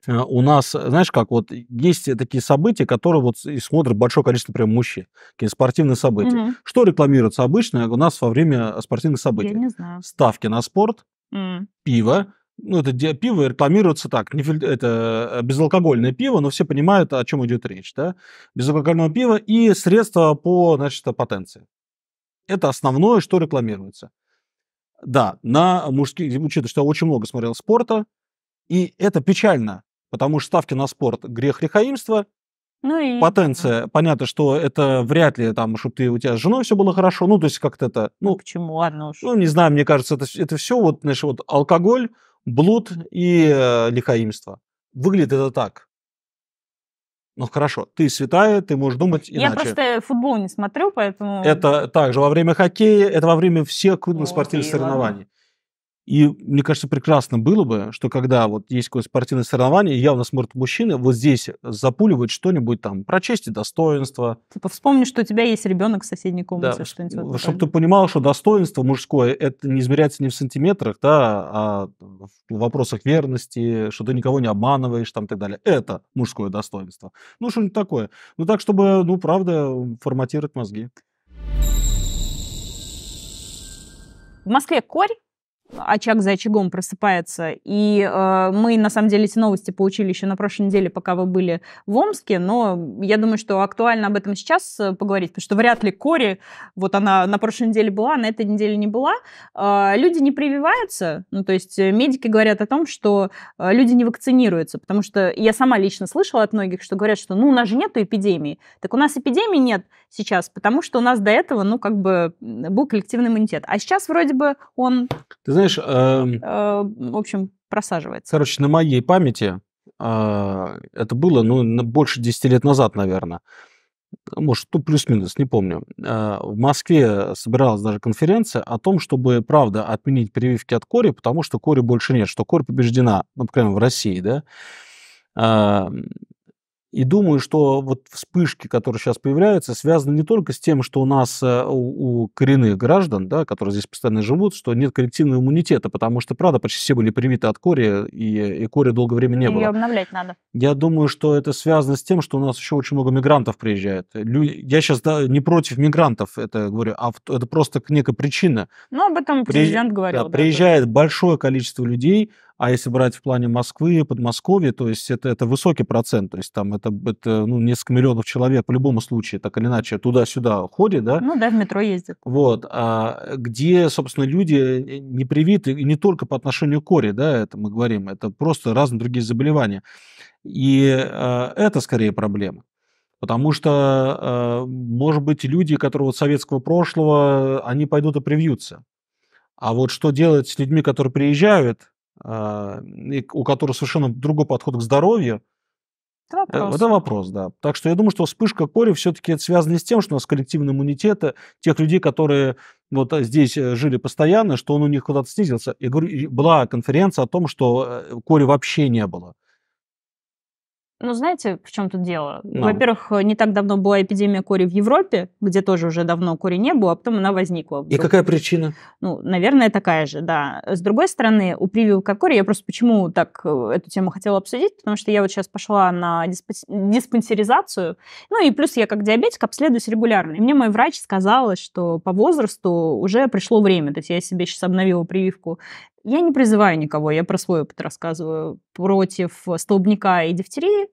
а, у нас, знаешь как, вот есть такие события, которые вот и смотрят большое количество прям мужчин, какие спортивные события. Угу. Что рекламируется обычно у нас во время а, спортивных событий? Я не знаю. Ставки на спорт, угу. пиво, ну, это пиво рекламируется так, не фильтр, это э, безалкогольное пиво, но все понимают, о чем идет речь, да, безалкогольное пиво и средства по, значит, э, потенции. Это основное, что рекламируется. Да, на мужских, учитывая, что я очень много смотрел спорта, и это печально, потому что ставки на спорт – грех лихаимства, ну и... Потенция. Понятно, что это вряд ли там, чтобы ты, у тебя с женой все было хорошо. Ну, то есть как-то это... Ну, ну к Ладно уж. Ну, не знаю, мне кажется, это, это все вот, знаешь, вот алкоголь, блуд и э, лихаимство. Выглядит это так. Ну хорошо, ты святая, ты можешь думать иначе. Я просто футбол не смотрю, поэтому... Это также во время хоккея, это во время всех крупных спортивных соревнований. И мне кажется, прекрасно было бы, что когда вот есть какое-то спортивное соревнование, явно смотрит мужчины вот здесь запуливают что-нибудь там про честь и достоинство. Типа вспомни, что у тебя есть ребенок в соседней комнате. Да, что-нибудь вот чтобы ты понимал, что достоинство мужское, это не измеряется не в сантиметрах, да, а в вопросах верности, что ты никого не обманываешь там и так далее. Это мужское достоинство. Ну, что-нибудь такое. Ну, так, чтобы, ну, правда, форматировать мозги. В Москве корь очаг за очагом просыпается. И э, мы, на самом деле, эти новости получили еще на прошлой неделе, пока вы были в Омске, но я думаю, что актуально об этом сейчас э, поговорить, потому что вряд ли Кори, вот она на прошлой неделе была, а на этой неделе не была. Э, люди не прививаются, ну, то есть э, медики говорят о том, что э, люди не вакцинируются, потому что я сама лично слышала от многих, что говорят, что ну, у нас же нет эпидемии. Так у нас эпидемии нет, сейчас, потому что у нас до этого, ну, как бы был коллективный иммунитет. А сейчас вроде бы он... Ты знаешь... Э, э, в общем, просаживается. Короче, на моей памяти э, это было, ну, больше 10 лет назад, наверное. Может, ну, плюс-минус, не помню. Э, в Москве собиралась даже конференция о том, чтобы, правда, отменить прививки от кори, потому что кори больше нет, что кори побеждена, ну, по крайней в России, да. Эм, и думаю, что вот вспышки, которые сейчас появляются, связаны не только с тем, что у нас э, у, у коренных граждан, да, которые здесь постоянно живут, что нет коллективного иммунитета, потому что, правда, почти все были привиты от кори, и, и кори долгое время не и было. Ее обновлять надо. Я думаю, что это связано с тем, что у нас еще очень много мигрантов приезжает. Люди, я сейчас да, не против мигрантов это говорю, а это просто некая причина. Ну, об этом президент При... говорил. Да, да, приезжает да. большое количество людей, а если брать в плане Москвы, Подмосковья, то есть это, это высокий процент, то есть там это, это ну, несколько миллионов человек в любом случае, так или иначе, туда-сюда ходит, да? Ну да, в метро ездит. Вот, а где, собственно, люди не привиты, и не только по отношению к коре, да, это мы говорим, это просто разные другие заболевания. И а, это скорее проблема. Потому что, а, может быть, люди, которые вот советского прошлого, они пойдут и привьются. А вот что делать с людьми, которые приезжают, а, у которого совершенно другой подход к здоровью, это э, вопрос. Это вопрос, да. Так что я думаю, что вспышка кори все-таки связана с тем, что у нас коллективный иммунитет э, тех людей, которые вот э, здесь жили постоянно, что он у них куда-то снизился. Я говорю, была конференция о том, что кори вообще не было. Ну, знаете, в чем тут дело? No. Ну. Во-первых, э, не так давно была эпидемия кори в Европе, где тоже уже давно кори не было, а потом она возникла. Вдруг. И какая причина? Ну, наверное, такая же, да. С другой стороны, у прививок от кори я просто почему так э, эту тему хотела обсудить, потому что я вот сейчас пошла на диспансеризацию, ну и плюс я как диабетик обследуюсь регулярно. И мне мой врач сказал, что по возрасту уже пришло время, то есть я себе сейчас обновила прививку я не призываю никого, я про свой опыт рассказываю, против столбняка и дифтерии.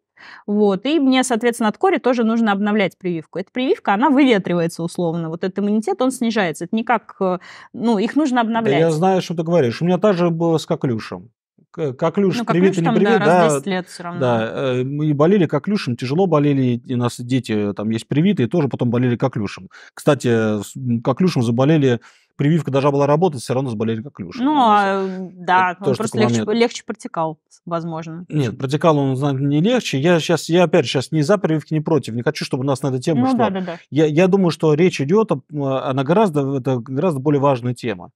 Вот. И мне, соответственно, от кори тоже нужно обновлять прививку. Эта прививка, она выветривается условно. Вот этот иммунитет, он снижается. Это не как... Э, ну, их нужно обновлять. Да я знаю, что ты говоришь. У меня та же было с коклюшем. Коклюш, ну, привит или не привит, да, раз да, лет все равно. да, э, мы болели коклюшем, тяжело болели, у нас дети э, там есть привитые, тоже потом болели коклюшем. Кстати, коклюшем заболели прививка должна была работать, все равно заболели как клюш. Ну, а, да, это ну, он просто легче, легче протекал, возможно. Нет, протекал он не легче. Я сейчас, я опять сейчас не за прививки, не против. Не хочу, чтобы у нас на эту тему ну, шло. Да, да, да. Я, я думаю, что речь идет, а, она гораздо, это гораздо более важная тема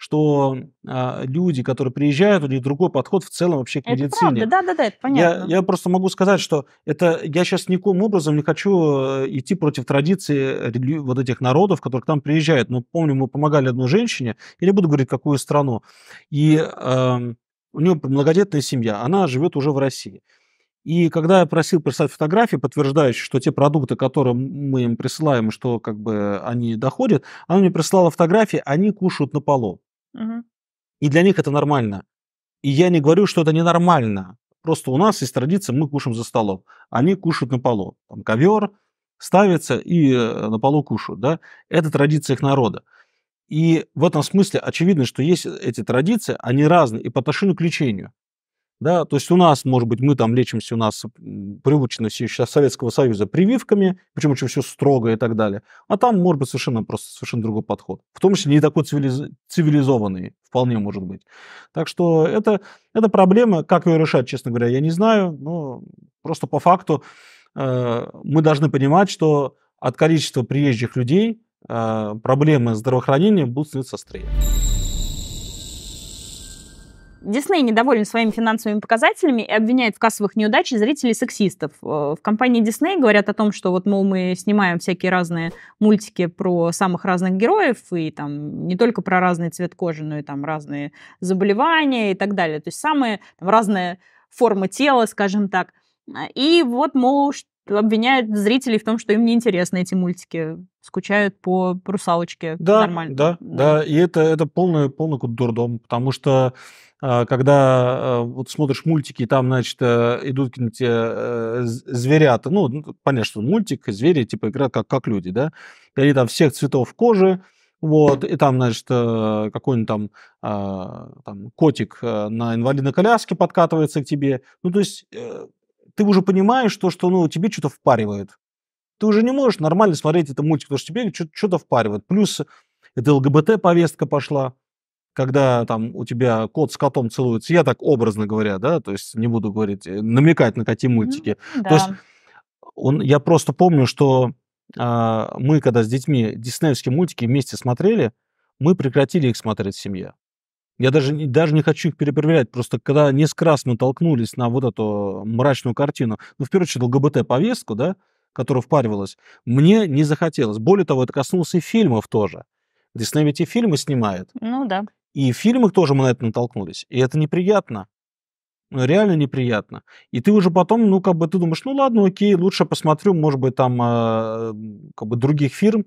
что а, люди, которые приезжают, у них другой подход в целом вообще к это медицине. Правда, да, да, да, это понятно. Я, я просто могу сказать, что это я сейчас никаким образом не хочу э, идти против традиции э, вот этих народов, которые к нам приезжают. Но ну, помню, мы помогали одной женщине, я не буду говорить, какую страну, и э, у нее многодетная семья, она живет уже в России. И когда я просил прислать фотографии, подтверждающие, что те продукты, которые мы им присылаем, что как бы они доходят, она мне прислала фотографии, они кушают на полу. И для них это нормально. И я не говорю, что это ненормально. Просто у нас есть традиция, мы кушаем за столом. Они кушают на полу. Там ковер ставится и э, на полу кушают. Да? Это традиция их народа. И в этом смысле очевидно, что есть э, эти традиции, они разные и по отношению к лечению. Да, то есть у нас, может быть, мы там лечимся, у нас приучено сейчас Советского Союза прививками, причем очень все строго и так далее. А там, может быть, совершенно просто совершенно другой подход. В том числе не такой цивилиз... цивилизованный, вполне может быть. Так что это, это проблема. Как ее решать, честно говоря, я не знаю. Но просто по факту э, мы должны понимать, что от количества приезжих людей э, проблемы здравоохранения будут становиться острее. Дисней недоволен своими финансовыми показателями и обвиняет в кассовых неудачах зрителей сексистов. Э, в компании Дисней говорят о том, что вот, мол, мы снимаем всякие разные мультики про самых разных героев, и там не только про разный цвет кожи, но и там разные заболевания и так далее. То есть самые там, разные формы тела, скажем так. Э, и вот, мол, обвиняют зрителей в том, что им неинтересны эти мультики скучают по русалочке да, нормально. Да, да, да. И это, это полный, полный дурдом, потому что а, когда а, вот смотришь мультики, там, значит, а, идут какие-нибудь э, зверята, ну, ну, понятно, что мультик, звери, типа, играют как, как люди, да, и они там всех цветов кожи, вот, и там, значит, э, какой-нибудь там, там котик э, на инвалидной коляске подкатывается к тебе, ну, то есть ты уже понимаешь, что, что ну, тебе что-то впаривает, ты уже не можешь нормально смотреть этот мультик, потому что тебе что-то впаривает. Плюс это ЛГБТ-повестка пошла, когда там у тебя кот с котом целуется. Я так образно говоря, да, то есть не буду говорить, э, намекать на какие мультики. Mm, да. То есть он, я просто помню, что э, мы, когда с детьми диснеевские мультики вместе смотрели, мы прекратили их смотреть в семье. Я даже, даже не хочу их перепроверять. Просто когда несколько раз мы толкнулись на вот эту мрачную картину, ну, в первую очередь, ЛГБТ-повестку, да, которая впаривалась, мне не захотелось. Более того, это коснулось и фильмов тоже. Дисней ведь и фильмы снимает. Ну да. И в фильмах тоже мы на это натолкнулись. И это неприятно. Ну, реально неприятно. И ты уже потом, ну, как бы, ты думаешь, ну ладно, окей, лучше посмотрю, может быть, там, э, как бы, других фирм,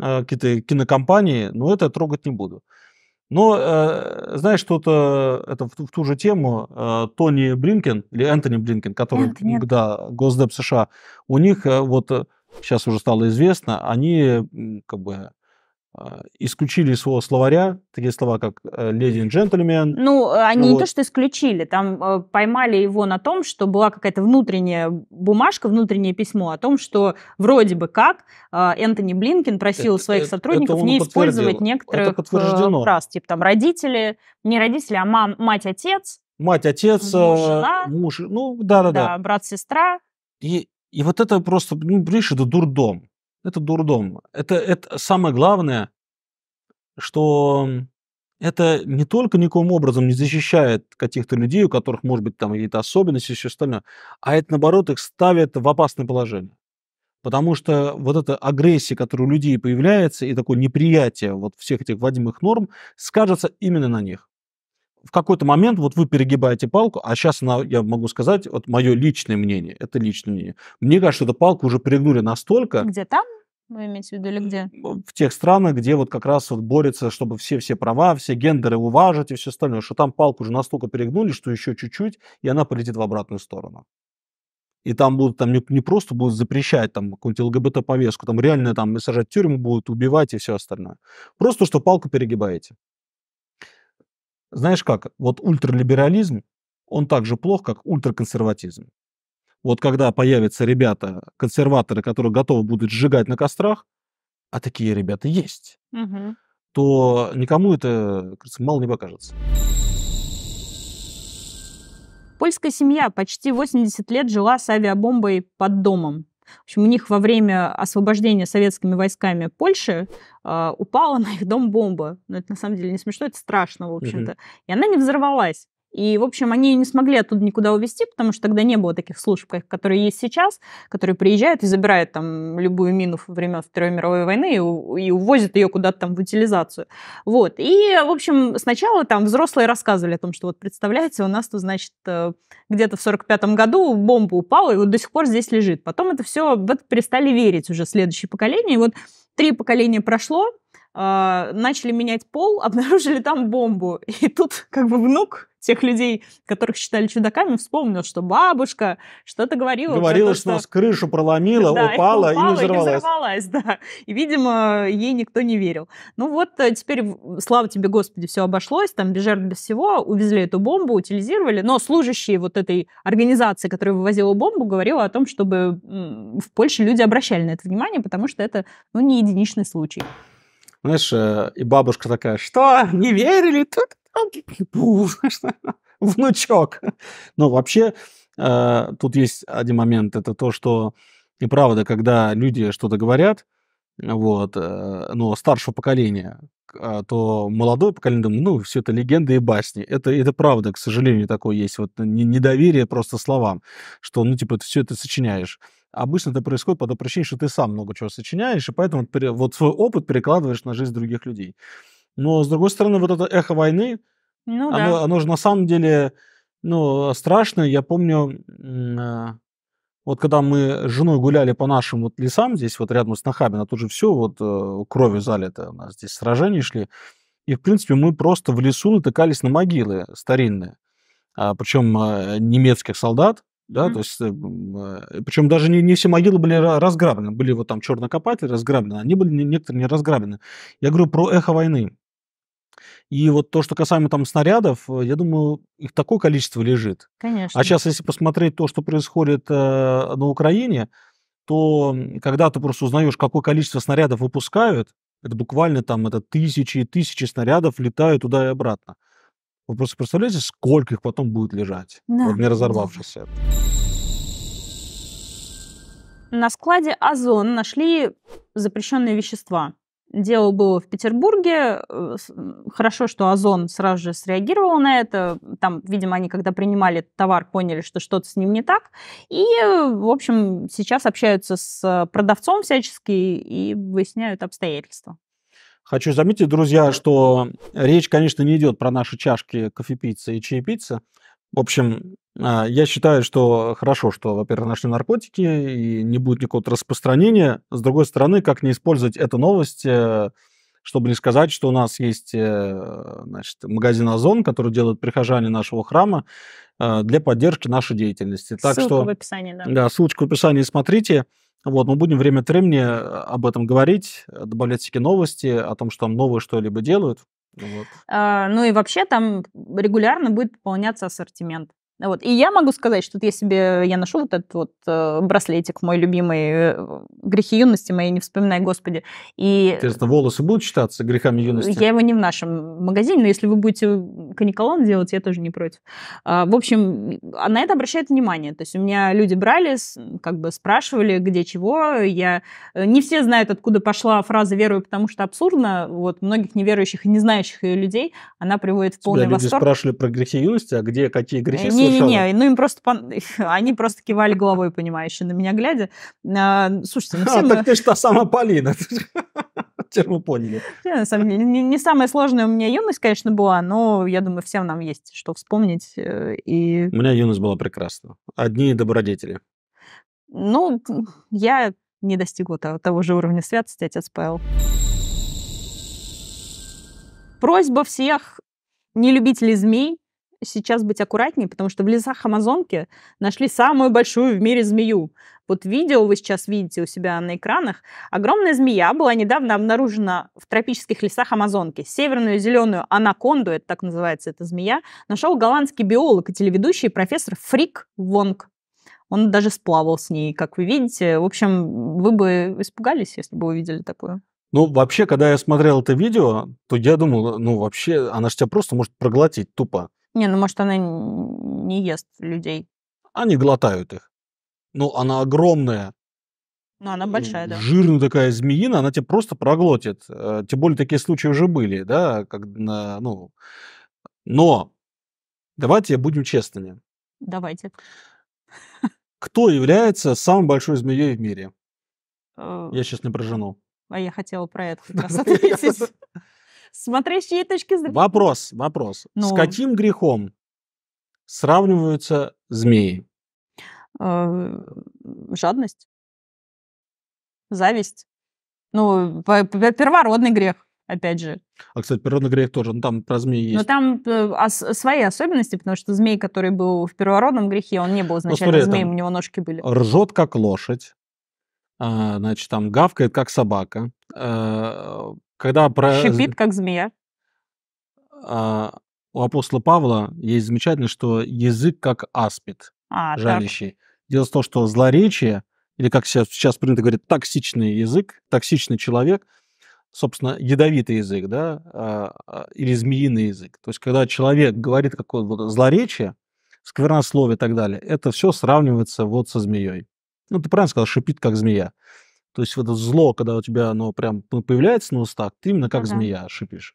э, какие-то кинокомпании, но это я трогать не буду. Но, э, знаешь, что-то э, это в, ту, в ту же тему э, Тони Блинкен или Энтони Блинкен, который, нет, нет. да, Госдеп США, у них э, вот сейчас э, уже стало известно, они как бы а, исключили из своего словаря такие слова, как «леди и джентльмен». Ну, э, они вот. не то, что исключили, там э, поймали его на том, что была какая-то внутренняя бумажка, внутреннее письмо о том, что вроде бы как а, Энтони Блинкин просил это, своих сотрудников это не использовать некоторых э, фраз, типа там родители, не родители, а мам, мать-отец. Мать-отец, муж, жена, муж, ну да-да-да. Да, да да брат сестра И, и вот это просто, ну, ближе до дурдом это дурдом. Это, это самое главное, что это не только никаким образом не защищает каких-то людей, у которых, может быть, там какие-то особенности и все остальное, а это, наоборот, их ставит в опасное положение. Потому что вот эта агрессия, которая у людей появляется, и такое неприятие вот всех этих вводимых норм, скажется именно на них в какой-то момент вот вы перегибаете палку, а сейчас она, я могу сказать, вот мое личное мнение, это личное мнение. Мне кажется, что эту палку уже перегнули настолько... Где там? Вы имеете в виду или где? В тех странах, где вот как раз вот борется, чтобы все-все права, все гендеры уважить и все остальное, что там палку уже настолько перегнули, что еще чуть-чуть, и она полетит в обратную сторону. И там будут там не, не просто будут запрещать там какую-нибудь ЛГБТ-повестку, там реально там сажать тюрьму будут, убивать и все остальное. Просто что палку перегибаете. Знаешь как, вот ультралиберализм, он так же плох, как ультраконсерватизм. Вот когда появятся ребята, консерваторы, которые готовы будут сжигать на кострах, а такие ребята есть, угу. то никому это кажется, мало не покажется. Польская семья почти 80 лет жила с авиабомбой под домом. В общем, у них во время освобождения советскими войсками Польши э, упала на их дом бомба. Но ну, это на самом деле не смешно, это страшно, в общем-то. Угу. И она не взорвалась. И, в общем, они не смогли оттуда никуда увезти, потому что тогда не было таких служб, которые есть сейчас, которые приезжают и забирают там любую мину во время Второй мировой войны и, и увозят ее куда-то там в утилизацию. Вот. И, в общем, сначала там взрослые рассказывали о том, что вот, представляете, у нас тут, значит, э, где-то в 45-м году бомба упала, и вот до сих пор здесь лежит. Потом это все, в перестали верить уже следующее поколение. И вот три поколения прошло, а, начали менять пол, (laughs) обнаружили там бомбу. И тут как бы внук тех людей, которых считали чудаками, вспомнил, что бабушка что-то говорила. Говорила, то, что у нас крышу проломила, да, упала, упала и не взорвалась. И взорвалась да. И, видимо, ей никто не верил. Ну вот э, теперь, слава тебе, Господи, все обошлось, там без жертв, без всего, увезли эту бомбу, утилизировали, но служащие вот этой организации, которая вывозила бомбу, говорила о том, чтобы в Польше люди обращали на это внимание, потому что это ну, не единичный случай. Знаешь, э, и бабушка такая, что, не верили? Тут «А, (laughs) внучок. Но вообще э, тут есть один момент, это то, что и правда, когда люди что-то говорят, вот, э, но ну, старшего поколения, а, то молодое поколение думает, ну, все это легенды и басни. Это, это правда, к сожалению, такое есть. Вот э, недоверие просто словам, что, ну, типа, ты все это сочиняешь. Обычно это происходит по той причине, что ты сам много чего сочиняешь, и поэтому вот свой опыт перекладываешь на жизнь других людей. Но, с другой стороны, вот это эхо войны, ну, оно, да. оно же на самом деле ну, страшно. Я помню, а, вот когда мы с женой гуляли по нашим вот лесам, здесь вот рядом с Нахабино, тут же все вот э, кровью залито, у нас здесь сражения шли. И, в принципе, мы просто в лесу натыкались на могилы старинные, а, причем а, немецких солдат, да, mm-hmm. то есть, э, э, причем даже не, не все могилы были разграблены, были вот там чернокопатели разграблены, они были некоторые не разграблены. Я говорю про эхо войны. И вот то, что касаемо там снарядов, э, я думаю, их такое количество лежит. А Конечно. А сейчас, если посмотреть то, что происходит э, на Украине, то когда ты просто узнаешь, какое количество снарядов выпускают, это буквально там это тысячи и тысячи снарядов летают туда и обратно. Вы просто представляете, сколько их потом будет лежать, да. вот не разорвавшись На складе «Озон» нашли запрещенные вещества. Дело было в Петербурге. Э, хорошо, что «Озон» сразу же среагировал на это. Там, видимо, они, когда принимали товар, поняли, что что-то с ним не так. И, э, в общем, сейчас общаются с э, продавцом всячески и выясняют обстоятельства. Хочу заметить, друзья, что речь, конечно, не идет про наши чашки кофе-пицца и чаепицца. В общем, а, я считаю, что хорошо, что, во-первых, нашли наркотики и не будет никакого распространения. С другой стороны, как не использовать эту новость, э, чтобы не сказать, что у нас есть э, значит, магазин «Озон», который делают прихожане нашего храма э, для поддержки нашей деятельности. Так ссылка что, в описании, да. Да, ссылочку в описании смотрите. Вот, мы будем время от времени э, об этом говорить, э, добавлять всякие новости о том, что там новые что-либо делают. Вот. А, ну и вообще там регулярно будет пополняться ассортимент. Вот. И я могу сказать, что я себе, я ношу вот этот вот э, браслетик, мой любимый, э, грехи юности мои, не вспоминай, Господи. И... Интересно, волосы будут считаться грехами юности? Я его не в нашем магазине, но если вы будете каниколон делать, я тоже не против. А, в общем, а на это обращает внимание. То есть у меня люди брали, как бы спрашивали, где чего. Я... Э, не все знают, откуда пошла фраза «верую, потому что абсурдно». Вот многих неверующих и не знающих ее людей она приводит в полный Тебя восторг. люди спрашивали про грехи юности, а где какие грехи э, не, не-не-не, ну им просто... (laughs) Они просто кивали головой, понимающе на меня глядя. А, слушайте, ну (laughs) все... А, так ты же та сама Полина. Теперь (laughs) мы поняли. На самом деле, не, не самая сложная у меня юность, конечно, была, но я думаю, всем нам есть что вспомнить. Э, и... У меня юность была прекрасна. Одни добродетели. Ну, я не достигла того, того же уровня святости, отец Павел. Просьба всех не любителей змей сейчас быть аккуратнее, потому что в лесах Амазонки нашли самую большую в мире змею. Вот видео вы сейчас видите у себя на экранах. Огромная змея была недавно обнаружена в тропических лесах Амазонки. Северную зеленую анаконду, это так называется эта змея, нашел голландский биолог и телеведущий профессор Фрик Вонг. Он даже сплавал с ней, как вы видите. В общем, вы бы испугались, если бы увидели такое. Ну, вообще, когда я смотрел это видео, то я думал, ну, вообще, она же тебя просто может проглотить тупо. Не, ну может она не ест людей. Они глотают их. Ну, она огромная. Ну, она большая, да. Жирная такая змеина, она тебя просто проглотит. Э, тем более такие случаи уже были, да, как, на, ну... Но давайте будем честными. Давайте. Кто является самой большой змеей в мире? Э, я сейчас не про жену. А я хотела про это как (laughs) раз ответить. Смотри, с чьей точки зрения. Вопрос, вопрос. Ну... С каким грехом сравниваются змеи? Э, жадность. Зависть. Ну, первородный грех, опять же. А, кстати, природный грех тоже, ну там про змеи есть. Но там э, а, свои особенности, потому что змей, который был в первородном грехе, он не был ну, изначально ну, змеем, у него ножки были. Ржет, как лошадь, а, значит, там гавкает, как собака, а, когда про... Шипит, как змея. А, у апостола Павла есть замечательно, что язык как аспид, а, жалящий. Так. Дело в том, что злоречие, или как сейчас, сейчас принято говорить, токсичный язык, токсичный человек, собственно, ядовитый язык, да, а, а, или змеиный язык. То есть, когда человек говорит какое-то злоречие, сквернословие и так далее, это все сравнивается вот со змеей. Ну, ты правильно сказал, шипит, как змея. То есть вот это зло, когда у тебя оно прям появляется на устах, ты именно как ну, змея шипишь.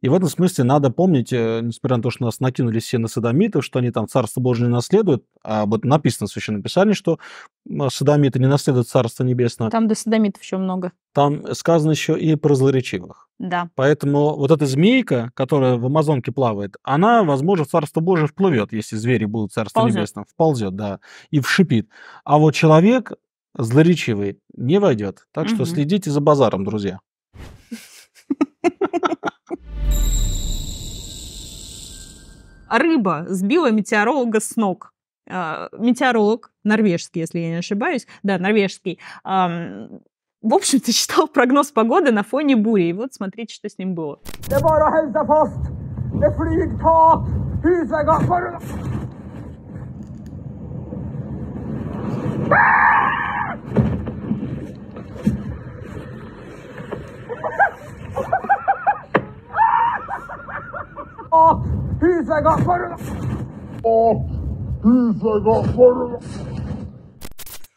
И в этом смысле надо помнить, э, несмотря на то, что нас накинули все на садомитов, что они там царство Божие наследуют, а вот написано в Священном Писании, что садомиты не наследуют царство небесное. Там до садомитов еще много. Там э, сказано еще и про злоречивых. Да. Поэтому вот эта змейка, которая в Амазонке плавает, она, возможно, в Царство Божие вплывет, если звери будут в Царство Вползет. Небесное. Вползет, да. И вшипит. А вот человек, злоречивый не войдет. Так что Мгм. следите за базаром, друзья. А рыба сбила метеоролога с ног. А, метеоролог, норвежский, если я не ошибаюсь, да, норвежский, в общем-то, (laughs) читал прогноз погоды на фоне бури. И вот смотрите, что с ним было. Det Oh, he's like a butter. Oh,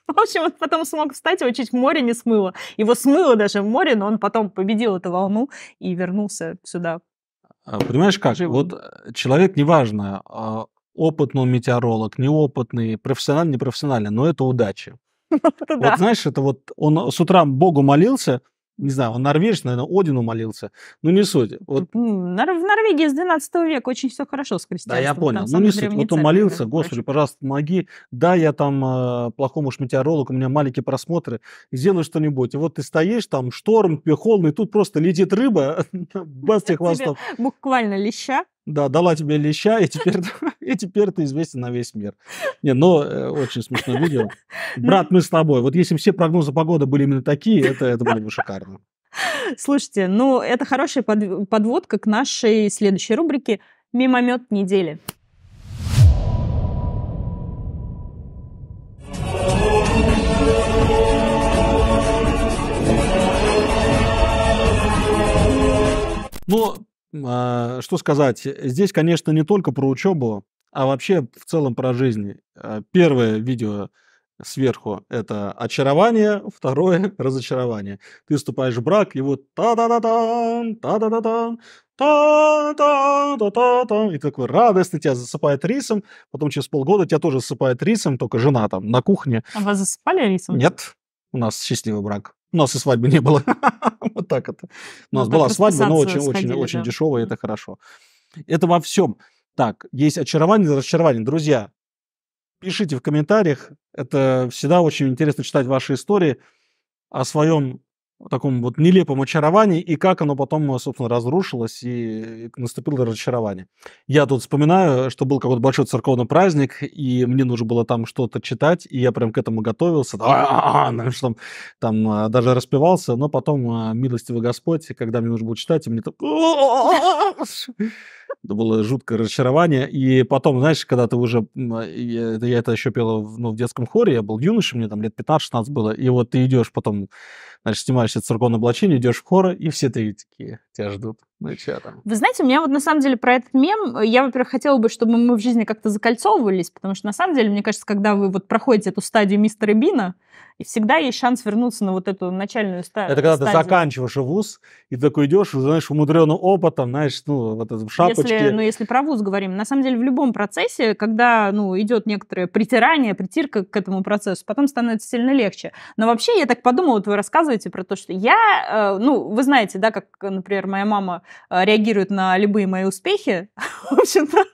В общем, он потом смог встать, его чуть море не смыло. Его смыло даже в море, но он потом победил эту волну и вернулся сюда. А, понимаешь как? Живым. Вот э, человек, неважно, а, опытный он метеоролог, неопытный, профессиональный, непрофессиональный, но это удача. (laughs) Ну, вот знаешь, это вот он с утра Богу молился, не знаю, он норвежец, наверное, один умолился. Ну, не суть. Вот. В Норвегии с 12 века очень все хорошо с крестьянством. Да, я понял. Там, ну, не суть. Вот он молился, Господи, хорошо. пожалуйста, помоги. Да, я там э, плохому уж метеорологу, у меня маленькие просмотры. Сделай что-нибудь. И вот ты стоишь, там шторм, пехолный, тут просто летит рыба, (laughs) бас тебе хвостом. Буквально леща да, дала тебе леща, и теперь, (laughs) и теперь ты известен на весь мир. Не, но э, очень смешное видео. Ну Брат, мы с тобой. Вот если все прогнозы погоды были именно такие, это, это было бы шикарно. Слушайте, ну, это хорошая под, подводка к нашей следующей рубрике «Мимомет недели». Но а, что сказать? Здесь, конечно, не только про учебу, а вообще в целом про жизнь. А, первое видео сверху – это очарование, (laughs) второе – разочарование. Ты вступаешь в брак, и вот та-да-да-да, та-да-да-да, та-та-та-та-та, и такой радостный, тебя засыпает рисом, потом через полгода тебя тоже засыпает рисом, только жена там на кухне. А вас засыпали рисом? Нет, у нас счастливый брак. У нас и свадьбы не было. (laughs) вот так это. У ну нас была свадьба, но очень, очень, очень дешево и это хорошо. Это во всем. Так, есть очарование, разочарование. Друзья, пишите в комментариях. Это всегда очень интересно читать ваши истории о своем в таком вот нелепом очаровании, и как оно потом, э, собственно, разрушилось, и наступило разочарование. Я тут вспоминаю, что был какой-то большой церковный праздник, и мне нужно было там что-то читать, и я прям к этому готовился, там, (laughs) там э, даже распевался, но потом, э, милостивый Господь, когда мне нужно было читать, и мне так... Это было жуткое разочарование. И потом, знаешь, когда ты уже... Я, а, я это еще пел в, ну, в детском хоре, я был юношей, мне там лет 15-16 было. И вот ты идешь потом, значит, снимаешь это церковное облачение, идешь в хор, и все три такие тебя ждут. Ну и что там? Вы знаете, у меня вот на самом деле про этот мем, я, во-первых, хотела бы, чтобы мы в жизни как-то закольцовывались, потому что на самом деле, мне кажется, когда вы вот проходите эту стадию мистера Бина, и всегда есть шанс вернуться на вот эту начальную стадию. Это когда ты заканчиваешь вуз, и такой идешь, знаешь, умудренным опытом, знаешь, ну, вот это в шапочке. Если, ну, если про вуз говорим, на самом деле в любом процессе, когда, ну, идет некоторое притирание, притирка к этому процессу, потом становится сильно легче. Но вообще, я так подумала, вот вы рассказываете про то, что я, э, ну, вы знаете, да, как, например, моя мама э, реагирует на любые мои успехи, (laughs) в общем-то,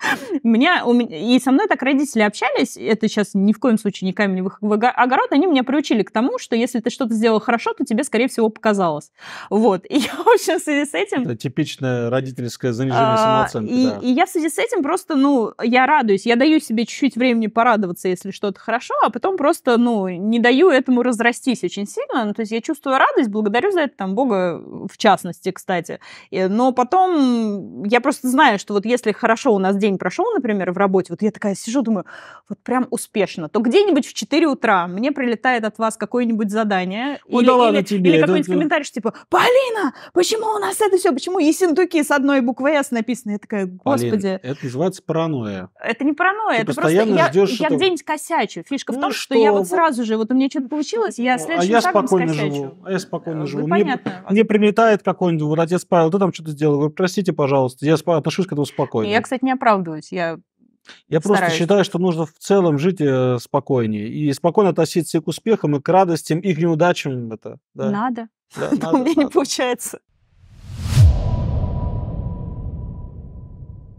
(laughs) Меня, у меня, и со мной так родители общались, это сейчас ни в коем случае не камень в огород, они меня приучили к тому, что если ты что-то сделал хорошо, то тебе, скорее всего, показалось. Вот. (laughs) И я, в общем, в связи с этим... Это типичное родительское занижение а, самооценки, и, да. и я в связи с этим просто, ну, я радуюсь, я даю себе чуть-чуть времени порадоваться, если что-то хорошо, а потом просто, ну, не даю этому разрастись очень сильно. Ну, то есть я чувствую радость, благодарю за это, там, Бога в частности, кстати. Э, но потом я просто знаю, что вот если хорошо у нас день день прошел, например, в работе, вот я такая сижу, думаю, вот прям успешно, то где-нибудь в 4 утра мне прилетает от вас какое-нибудь задание. Ой, или, да ладно или, тебе. Или какой-нибудь это... комментарий, типа, Полина, почему у нас это все, почему и ессентуки с одной буквы «С» написаны? Я такая, господи. Полин, это называется паранойя. Это не паранойя, Ты это просто я, я что-то... где-нибудь косячу. Фишка ну, в том, что... что я вот сразу же, вот у меня что-то получилось, я а следующим а я спокойно скосячу. живу. А я спокойно э, живу. Ну, мне, мне прилетает какой-нибудь, вот отец Павел, ты там что-то сделал, вы простите, пожалуйста, я отношусь к этому спокойно. Я, кстати, не оправдываю оправдывать. Я я просто считаю, что нужно в целом жить э, спокойнее и спокойно относиться и к успехам, и к радостям, и к неудачам. Это, да. Надо. Да, (laughs) надо, У меня надо. не получается.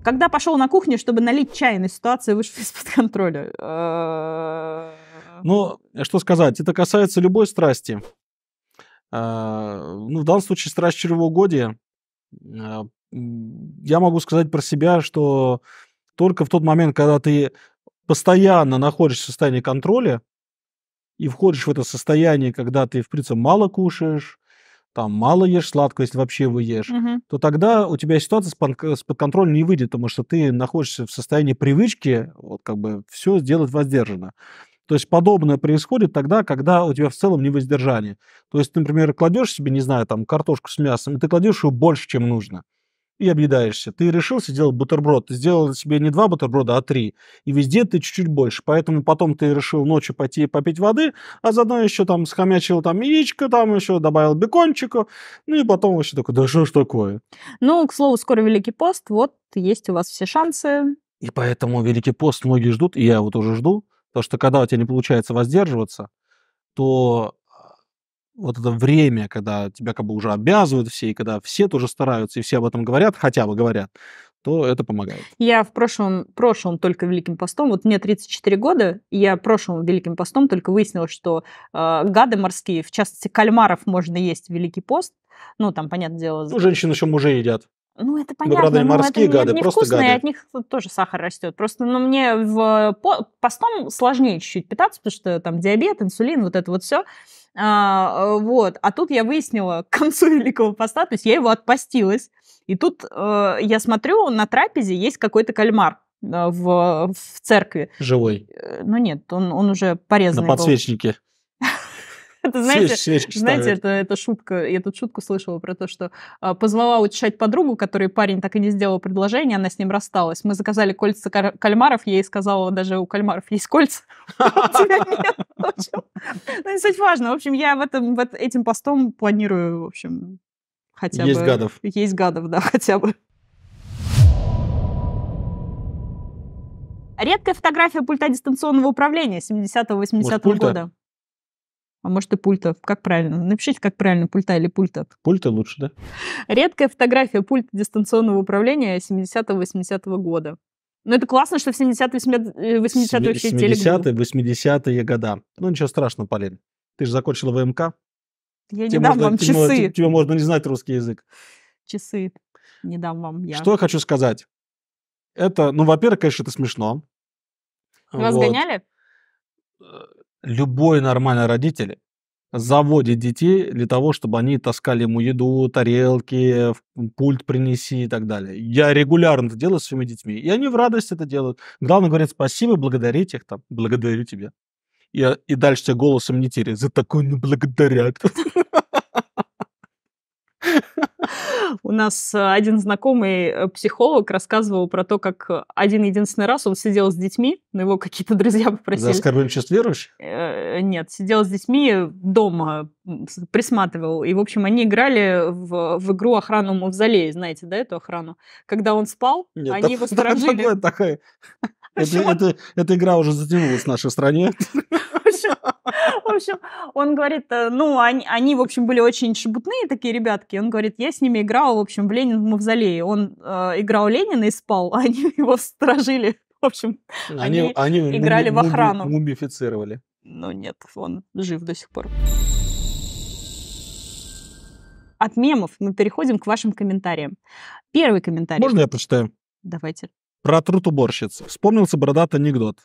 Когда пошел на кухню, чтобы налить чай, на ситуация вышла (laughs) из-под контроля. Ну, э, э, что сказать, это касается любой страсти. Ну, в данном случае страсть чревоугодия, я могу сказать про себя, что только в тот момент, когда ты постоянно находишься в состоянии контроля и входишь в это состояние, когда ты, в принципе, мало кушаешь, там мало ешь сладкого, если вообще вы ешь, угу. то тогда у тебя ситуация с э, под контроль не выйдет, потому что ты находишься в состоянии привычки, вот как бы все сделать воздержанно. То есть подобное происходит тогда, когда у тебя в целом невоздержание. То есть, например, кладешь себе, не знаю, там картошку с мясом, и ты кладешь ее больше, чем нужно и объедаешься. Ты решил сделать бутерброд, ты сделал себе не два бутерброда, а три. И везде ты чуть-чуть больше. Поэтому потом ты решил ночью пойти попить воды, а заодно еще там схомячил там яичко, там еще добавил бекончика. Ну и потом вообще такой, да что ж такое? Ну, к слову, скоро Великий пост, вот есть у вас все шансы. И поэтому Великий пост многие ждут, и я его тоже жду, потому что когда у тебя не получается воздерживаться, то вот это время, когда тебя как бы уже обязывают все, и когда все тоже стараются, и все об этом говорят, хотя бы говорят, то это помогает. Я в прошлом, прошлом только Великим постом, вот мне 34 года, и я прошлым Великим постом только выяснила, что э, гады морские, в частности, кальмаров можно есть в Великий пост, ну, там, понятное дело... Ну, женщины еще мужей едят. Ну, это понятно. Ну, правда, не морские это гады, не, не просто вкусные, гады. от них тоже сахар растет. Просто, ну, мне в по, постом сложнее чуть-чуть питаться, потому что там диабет, инсулин, вот это вот все. А, вот. А тут я выяснила к концу (laughs) Великого Поста, то есть я его отпостилась. И тут э, я смотрю, на трапезе есть какой-то кальмар э, в, в церкви. Живой? Э, ну нет, он, он уже порезанный На подсвечнике. Был. Это, знаете, свечи, свечи знаете это, это шутка, я тут шутку слышала про то, что а, позвала утешать подругу, которой парень так и не сделал предложение, она с ним рассталась. Мы заказали кольца кальмаров, ей сказала, даже у кальмаров есть кольца, (laughs) Ну, не суть важно. В общем, я в этом, в этим постом планирую, в общем, хотя бы... Есть гадов. Есть гадов, да, (laughs) хотя бы. Редкая фотография пульта дистанционного управления 70-80 года а может и пультов, Как правильно? Напишите, как правильно, пульта или пультов? Пульта лучше, да? Редкая фотография пульта дистанционного управления 70-80 го года. Ну, это классно, что в 70-80-е 70 э, вообще 70-е, 80-е года. Ну, ничего страшного, Полин. Ты же закончила ВМК. Я тебе не дам можно, вам тебе, часы. Тебе, тебе можно не знать русский язык. Часы не дам вам я. Что я хочу сказать? Это, ну, во-первых, конечно, это смешно. Вас вот. гоняли? Э, любой нормальный родитель заводит детей для того, чтобы они таскали ему еду, тарелки, пульт принеси и так далее. Я регулярно это делаю с своими детьми, и они в радость это делают. Главное, говорят спасибо, благодарить их, там, благодарю тебя. И, а, и дальше тебя голосом не теряют. За такое не ну, благодарят. У нас э, один знакомый э, психолог рассказывал про то, как один-единственный раз он сидел с детьми, но его какие-то друзья попросили. За оскорбленчество верующих? Э, нет, сидел с детьми дома, присматривал. И, в общем, они играли в, в игру охрану мавзолея, знаете, да, эту охрану. Когда он спал, Нет, они там, (laughs) его сторожили. Там такая это, это, эта игра уже затянулась в нашей стране. В общем, он говорит, э, ну, они, они, в общем, были очень шебутные такие ребятки. Он говорит, я с ними играл, в общем, в Ленин в мавзолее. Он э, играл Ленина и спал, а (laughs) они его сторожили. В общем, они, они, они играли муби, в охрану. Мумифицировали. Но ну нет, он жив до сих пор. От мемов мы переходим к вашим комментариям. Первый комментарий. Можно я прочитаю? Давайте. Про труд уборщиц. Вспомнился бородатый анекдот.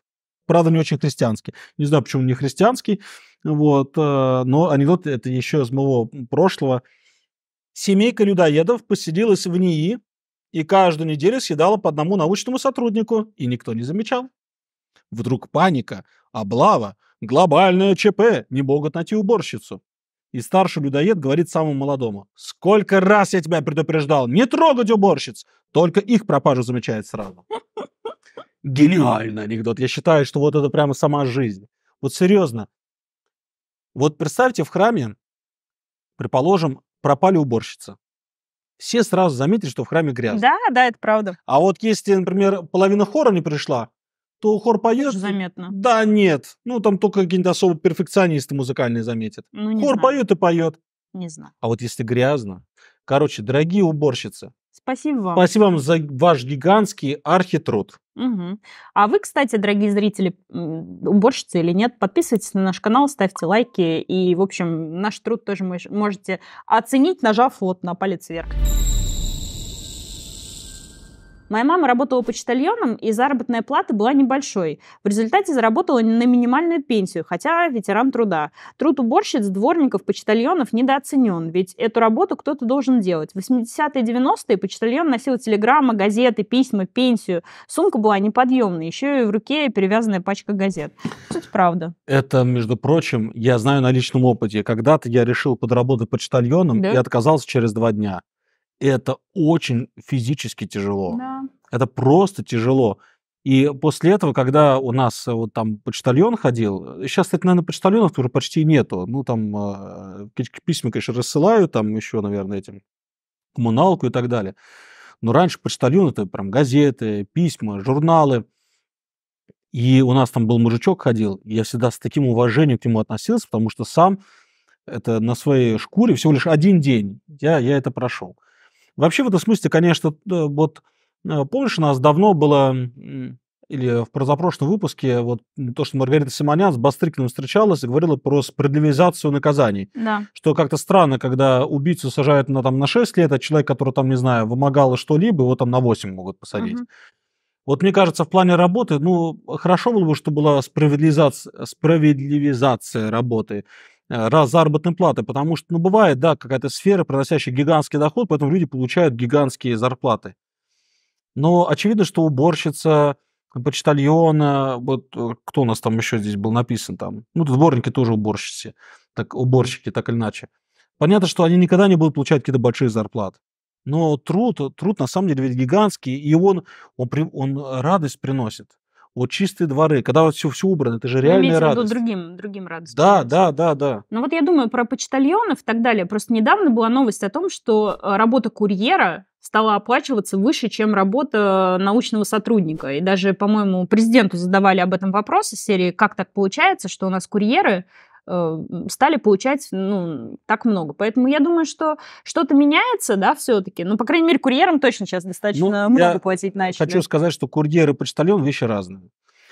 Правда, не очень христианский. Не знаю, почему не христианский. Вот, э, но анекдот это еще из моего прошлого. Семейка людоедов поселилась в НИИ и каждую неделю съедала по одному научному сотруднику, и никто не замечал. Вдруг паника, облава, глобальное ЧП, не могут найти уборщицу. И старший людоед говорит самому молодому. «Сколько раз я тебя предупреждал! Не трогать уборщиц!» Только их пропажу замечает сразу. Гениальный анекдот. Я считаю, что вот это прямо сама жизнь. Вот серьезно. Вот представьте, в храме, предположим, пропали уборщицы. Все сразу заметили, что в храме грязно. Да, да, это правда. А вот если, например, половина хора не пришла, то хор поет. Тоже заметно. Да, нет. Ну, там только какие-нибудь особо перфекционисты музыкальные заметят. Ну, не хор знаю. поет и поет. Не знаю. А вот если грязно. Короче, дорогие уборщицы. Спасибо вам. Спасибо вам за ваш гигантский архитруд. Угу. А вы, кстати, дорогие зрители, уборщицы или нет, подписывайтесь на наш канал, ставьте лайки. И, в общем, наш труд тоже можете оценить, нажав вот на палец вверх. Моя мама работала почтальоном, и заработная плата была небольшой. В результате заработала на минимальную пенсию, хотя ветеран труда. Труд уборщиц, дворников, почтальонов недооценен, ведь эту работу кто-то должен делать. В 80-е и 90-е почтальон носил телеграммы, газеты, письма, пенсию. Сумка была неподъемной, еще и в руке перевязанная пачка газет. Суть правда. Это, между прочим, я знаю на личном опыте. Когда-то я решил подработать почтальоном да? и отказался через два дня это очень физически тяжело. Да. Это просто тяжело. И после этого, когда у нас э, вот там почтальон ходил, сейчас, э, кстати, наверное, почтальонов уже почти нету. Ну, там а, э, письма, конечно, рассылают, там еще, наверное, этим коммуналку и так далее. Но раньше почтальон это прям газеты, письма, журналы. И у нас там был мужичок ходил, я всегда с таким уважением к нему относился, потому что сам это на своей шкуре всего лишь один день я, я это прошел. Вообще в этом смысле, конечно, вот э, помнишь, у нас давно было или в позапрошлом выпуске, вот то, что Маргарита Симонян с Бастрыкиным встречалась и говорила про справедливизацию наказаний. Да. Что как-то странно, когда убийцу сажают на, там, на 6 лет, а человек, который там, не знаю, вымогал что-либо, его там на 8 могут посадить. Угу. Вот мне кажется, в плане работы, ну, хорошо было бы, чтобы была справедливизация, справедливизация работы. Э, раз заработной платы, потому что, ну, бывает, да, какая-то сфера, приносящая гигантский доход, поэтому люди получают гигантские зарплаты. Но очевидно, что уборщица, э, почтальон, вот э, кто у нас там еще здесь был написан там, ну, тут дворники тоже уборщицы, так, уборщики, так или иначе. Понятно, что они никогда не будут получать какие-то большие зарплаты. Но труд, труд на самом деле ведь гигантский, и он, он, он радость приносит вот чистые дворы, когда вот все, все убрано, это же ну, реальная Имеется радость. Имеется в виду другим, другим радостью. Да, да, да, да. Ну вот я думаю про почтальонов и так далее. Просто недавно была новость о том, что э, работа курьера стала оплачиваться выше, чем работа научного сотрудника. И даже, по-моему, президенту задавали об этом вопрос из серии «Как так получается, что у нас курьеры Э, стали получать ну, так много. Поэтому я думаю, что что-то меняется, да, все-таки. Ну, по крайней мере, курьерам точно сейчас ну, достаточно ну, много платить начали. Хочу сказать, что курьер и почтальон вещи разные.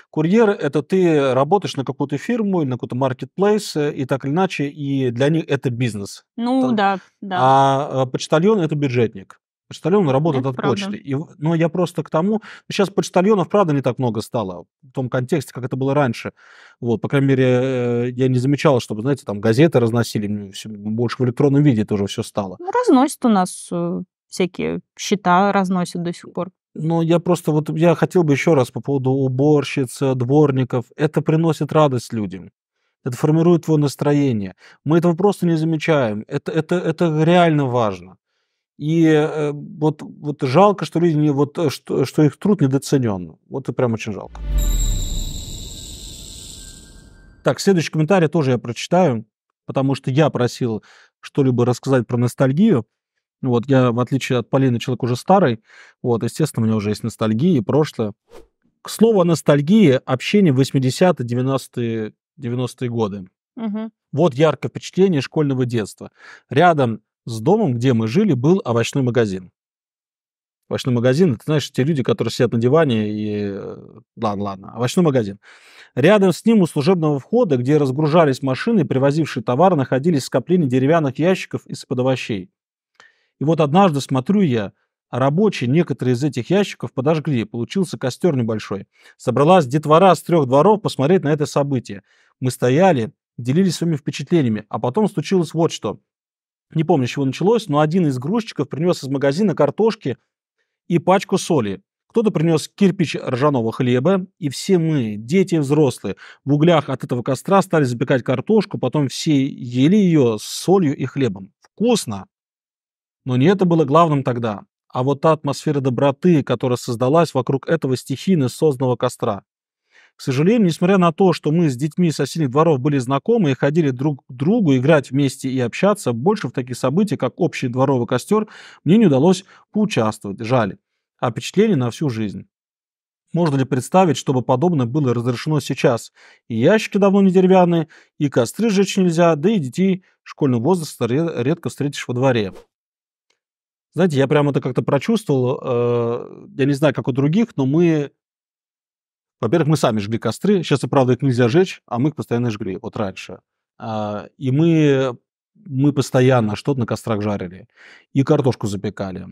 Курьер – это ты работаешь на какую-то фирму или на какой-то маркетплейс, э, и так или иначе, и для них это бизнес. Ну, да, да. А, а почтальон – это бюджетник. Почтальон работает от правда. почты. И, но я просто к тому... Сейчас почтальонов, правда, не так много стало в том контексте, как это было раньше. Вот, по крайней мере, э, я не замечал, чтобы, знаете, там газеты разносили, все, больше в электронном виде тоже все стало. Ну, разносят у нас э, всякие счета, разносят до сих пор. Но я просто вот, я хотел бы еще раз по поводу уборщиц, э, дворников. Это приносит радость людям. Это формирует твое настроение. Мы этого просто не замечаем. Это, это, это реально важно. И э, вот, вот жалко, что люди не вот э, что, что их труд недооценен. Вот и прям очень жалко. Так, следующий комментарий тоже я прочитаю, потому что я просил что-либо рассказать про ностальгию. Вот я, в отличие от Полины, человек уже старый. Вот, естественно, у меня уже есть ностальгия и прошлое. К слову о ностальгии, общение в 80-е, 90-е, 90-е годы. Угу. Вот яркое впечатление школьного детства. Рядом с домом, где мы жили, был овощной магазин. Овощной магазин, это, знаешь, те люди, которые сидят на диване и... Э, ладно, ладно, овощной магазин. Рядом с ним у служебного входа, где разгружались машины, привозившие товар, находились скопления деревянных ящиков из-под овощей. И вот однажды смотрю я, а рабочие некоторые из этих ящиков подожгли, получился костер небольшой. Собралась детвора с трех дворов посмотреть на это событие. Мы стояли, делились своими впечатлениями, а потом случилось вот что не помню, с чего началось, но один из грузчиков принес из магазина картошки и пачку соли. Кто-то принес кирпич ржаного хлеба, и все мы, дети и взрослые, в углях от этого костра стали запекать картошку, потом все ели ее с солью и хлебом. Вкусно! Но не это было главным тогда, а вот та атмосфера доброты, которая создалась вокруг этого стихийно созданного костра. К сожалению, несмотря на то, что мы с детьми соседних дворов были знакомы и ходили друг к другу играть вместе и общаться, больше в таких событиях, как общий дворовый костер, мне не удалось поучаствовать, жаль. А впечатление на всю жизнь. Можно ли представить, чтобы подобное было разрешено сейчас? И ящики давно не деревянные, и костры сжечь нельзя, да и детей школьного возраста редко встретишь во дворе. Знаете, я прямо это как-то прочувствовал. Э, я не знаю, как у других, но мы во-первых, мы сами жгли костры. Сейчас правда их нельзя жечь, а мы их постоянно жгли, вот раньше. А, и мы, мы постоянно что-то на кострах жарили. И картошку запекали,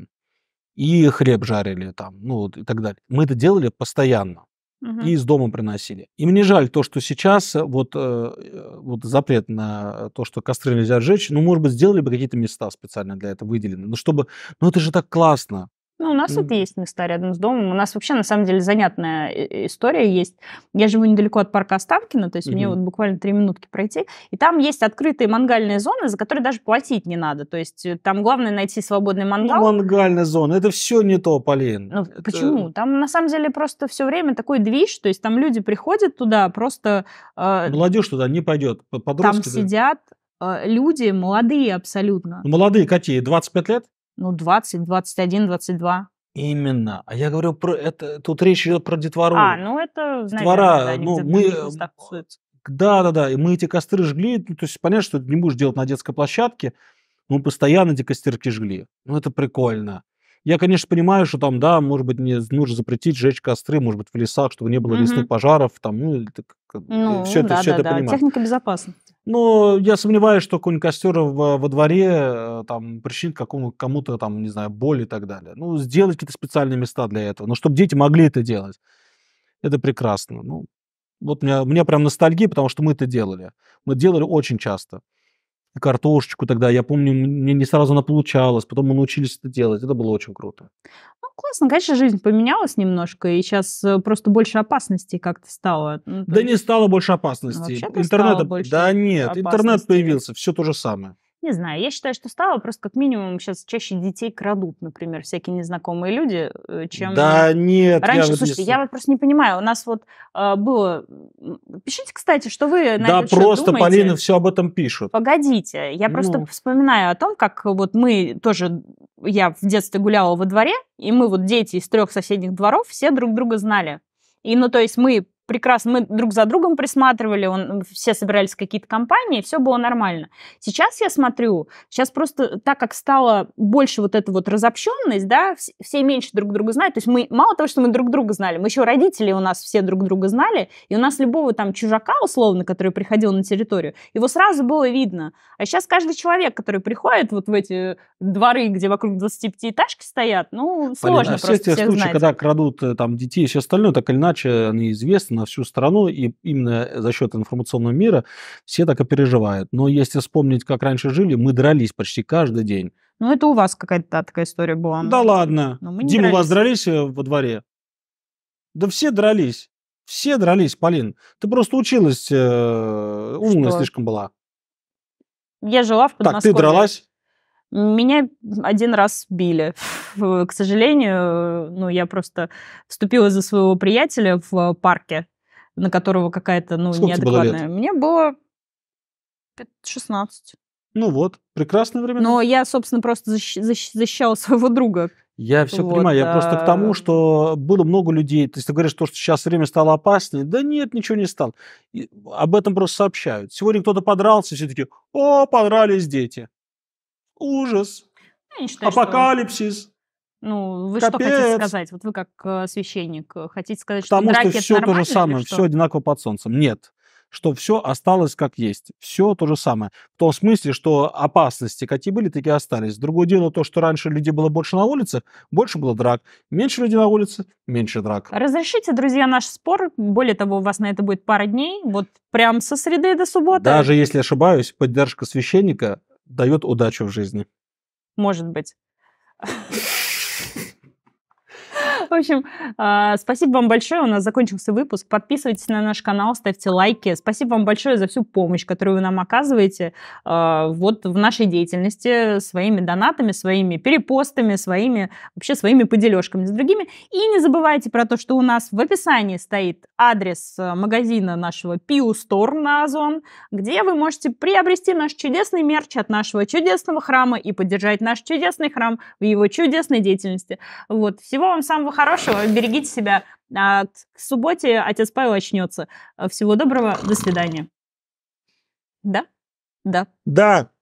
и хлеб жарили там, ну и так далее. Мы это делали постоянно. Угу. И из дома приносили. И мне жаль то, что сейчас э, вот, э, вот запрет на то, что костры нельзя сжечь, ну, может быть, сделали бы какие-то места специально для этого выделены. Но чтобы... Ну, это же так классно. Ну, у нас mm. это есть места рядом с домом. У нас вообще, на самом деле, занятная э, история есть. Я живу недалеко от парка Останкина, то есть mm-hmm. мне вот буквально три минутки пройти. И там есть открытые мангальные зоны, за которые даже платить не надо. То есть э, там главное найти свободный ну, мангал. мангальная зона, это все не то, Полин. Ну, это... Почему? Там, на самом деле, просто все время такой движ, то есть там люди приходят туда просто... Э... Молодежь туда не пойдет, подростки. Там сидят э, люди молодые абсолютно. Ну, молодые какие? 25 лет? ну, 20, 21, 22. Именно. А я говорю про это. Тут речь идет про а, детвору. А, ну это детвора. Наверное, да, ну мы. Да, да, да. И мы эти костры жгли. Ну, то есть понятно, что ты не будешь делать на детской площадке. Но мы постоянно эти костерки жгли. Ну это прикольно. Я, конечно, понимаю, что там, да, может быть, мне нужно запретить жечь костры, может быть, в лесах, чтобы не было угу. лесных пожаров, там, ну, ну это, ну все да, это, все да, это да. понимаю. Техника безопасна. Но я сомневаюсь, что какой костер во, во дворе э, там, причинит какому, кому-то, там, не знаю, боль и так далее. Ну, сделать какие-то специальные места для этого. Но чтобы дети могли это делать. Это прекрасно. Ну, вот у меня, у меня прям ностальгия, потому что мы это делали. Мы делали очень часто картошечку тогда. Я помню, мне не сразу она получалась, потом мы научились это делать. Это было очень круто. Ну, классно. Конечно, жизнь поменялась немножко, и сейчас э, просто больше опасностей как-то стало. Ну, да есть... не стало больше ну, опасностей. Интернет... больше да нет, опасностей. интернет появился, все то же самое. Не знаю, я считаю, что стало просто как минимум сейчас чаще детей крадут, например, всякие незнакомые люди, э, чем... Да нет, Раньше, я слушайте, не... я вот просто не понимаю, у нас вот э, было... Пишите, кстати, что вы на Да, этот просто думаете. Полина все об этом пишут. Погодите, я ну. просто вспоминаю о том, как вот мы тоже... Я в детстве гуляла во дворе, и мы вот дети из трех соседних дворов все друг друга знали. И, ну, то есть мы прекрасно, мы друг за другом присматривали, он, все собирались в какие-то компании, все было нормально. Сейчас я смотрю, сейчас просто так как стало больше вот эта вот разобщенность, да, все меньше друг друга знают, то есть мы, мало того, что мы друг друга знали, мы еще родители у нас все друг друга знали, и у нас любого там чужака, условно, который приходил на территорию, его сразу было видно. А сейчас каждый человек, который приходит вот в эти дворы, где вокруг 25-этажки стоят, ну, сложно Полина, а просто все те всех случаи, знать. когда крадут э, там детей и все остальное, так или иначе, они известны, на всю страну, и именно за счет информационного мира все так и переживают. Но если вспомнить, как раньше жили, мы дрались почти каждый день. Ну, это у вас какая-то такая история была. Ну, да ладно. Ну, Дима, у вас дрались э, во дворе? Да все дрались. Все дрались, Полин. Ты просто училась, э, умная Что? слишком была. Я жила в Подмосковье. Так, ты дралась? Меня один раз били к сожалению, ну, я просто вступила за своего приятеля в парке, на которого какая-то, ну, Сколько неадекватная. Было Мне было 16. Ну вот, прекрасное время. Но я, собственно, просто защищала своего друга. Я все вот, понимаю, я а... просто к тому, а. что было много людей. То есть ты говоришь, то, что сейчас время стало опаснее. Да нет, ничего не стало. И об этом просто сообщают. Сегодня кто-то подрался, все такие, о, подрались дети. Ужас. Ну, считаю, Апокалипсис. Что... Ну, вы Капец. что хотите сказать? Вот вы как э, священник э, хотите сказать, Потому что, что драки все это то же самое, все одинаково под солнцем. Нет что все осталось как есть. Все то же самое. В том смысле, что опасности какие были, такие остались. Другое дело то, что раньше людей было больше на улице, больше было драк. Меньше людей на улице, меньше драк. Разрешите, друзья, наш спор. Более того, у вас на это будет пара дней. Вот прям со среды до субботы. Даже если ошибаюсь, поддержка священника дает удачу в жизни. Может быть. (laughs) В общем, а, спасибо вам большое. У нас закончился выпуск. Подписывайтесь на наш канал, ставьте лайки. Спасибо вам большое за всю помощь, которую вы нам оказываете а, вот в нашей деятельности своими донатами, своими перепостами, своими вообще своими подележками с другими. И не забывайте про то, что у нас в описании стоит адрес э, магазина нашего Piu Store на Озон, где вы можете приобрести наш чудесный мерч от нашего чудесного храма и поддержать наш чудесный храм в его чудесной деятельности. Вот. Всего вам самого хорошего хорошего, берегите себя. А к субботе отец Павел очнется. Э, всего доброго, до свидания. Да? Да. Да.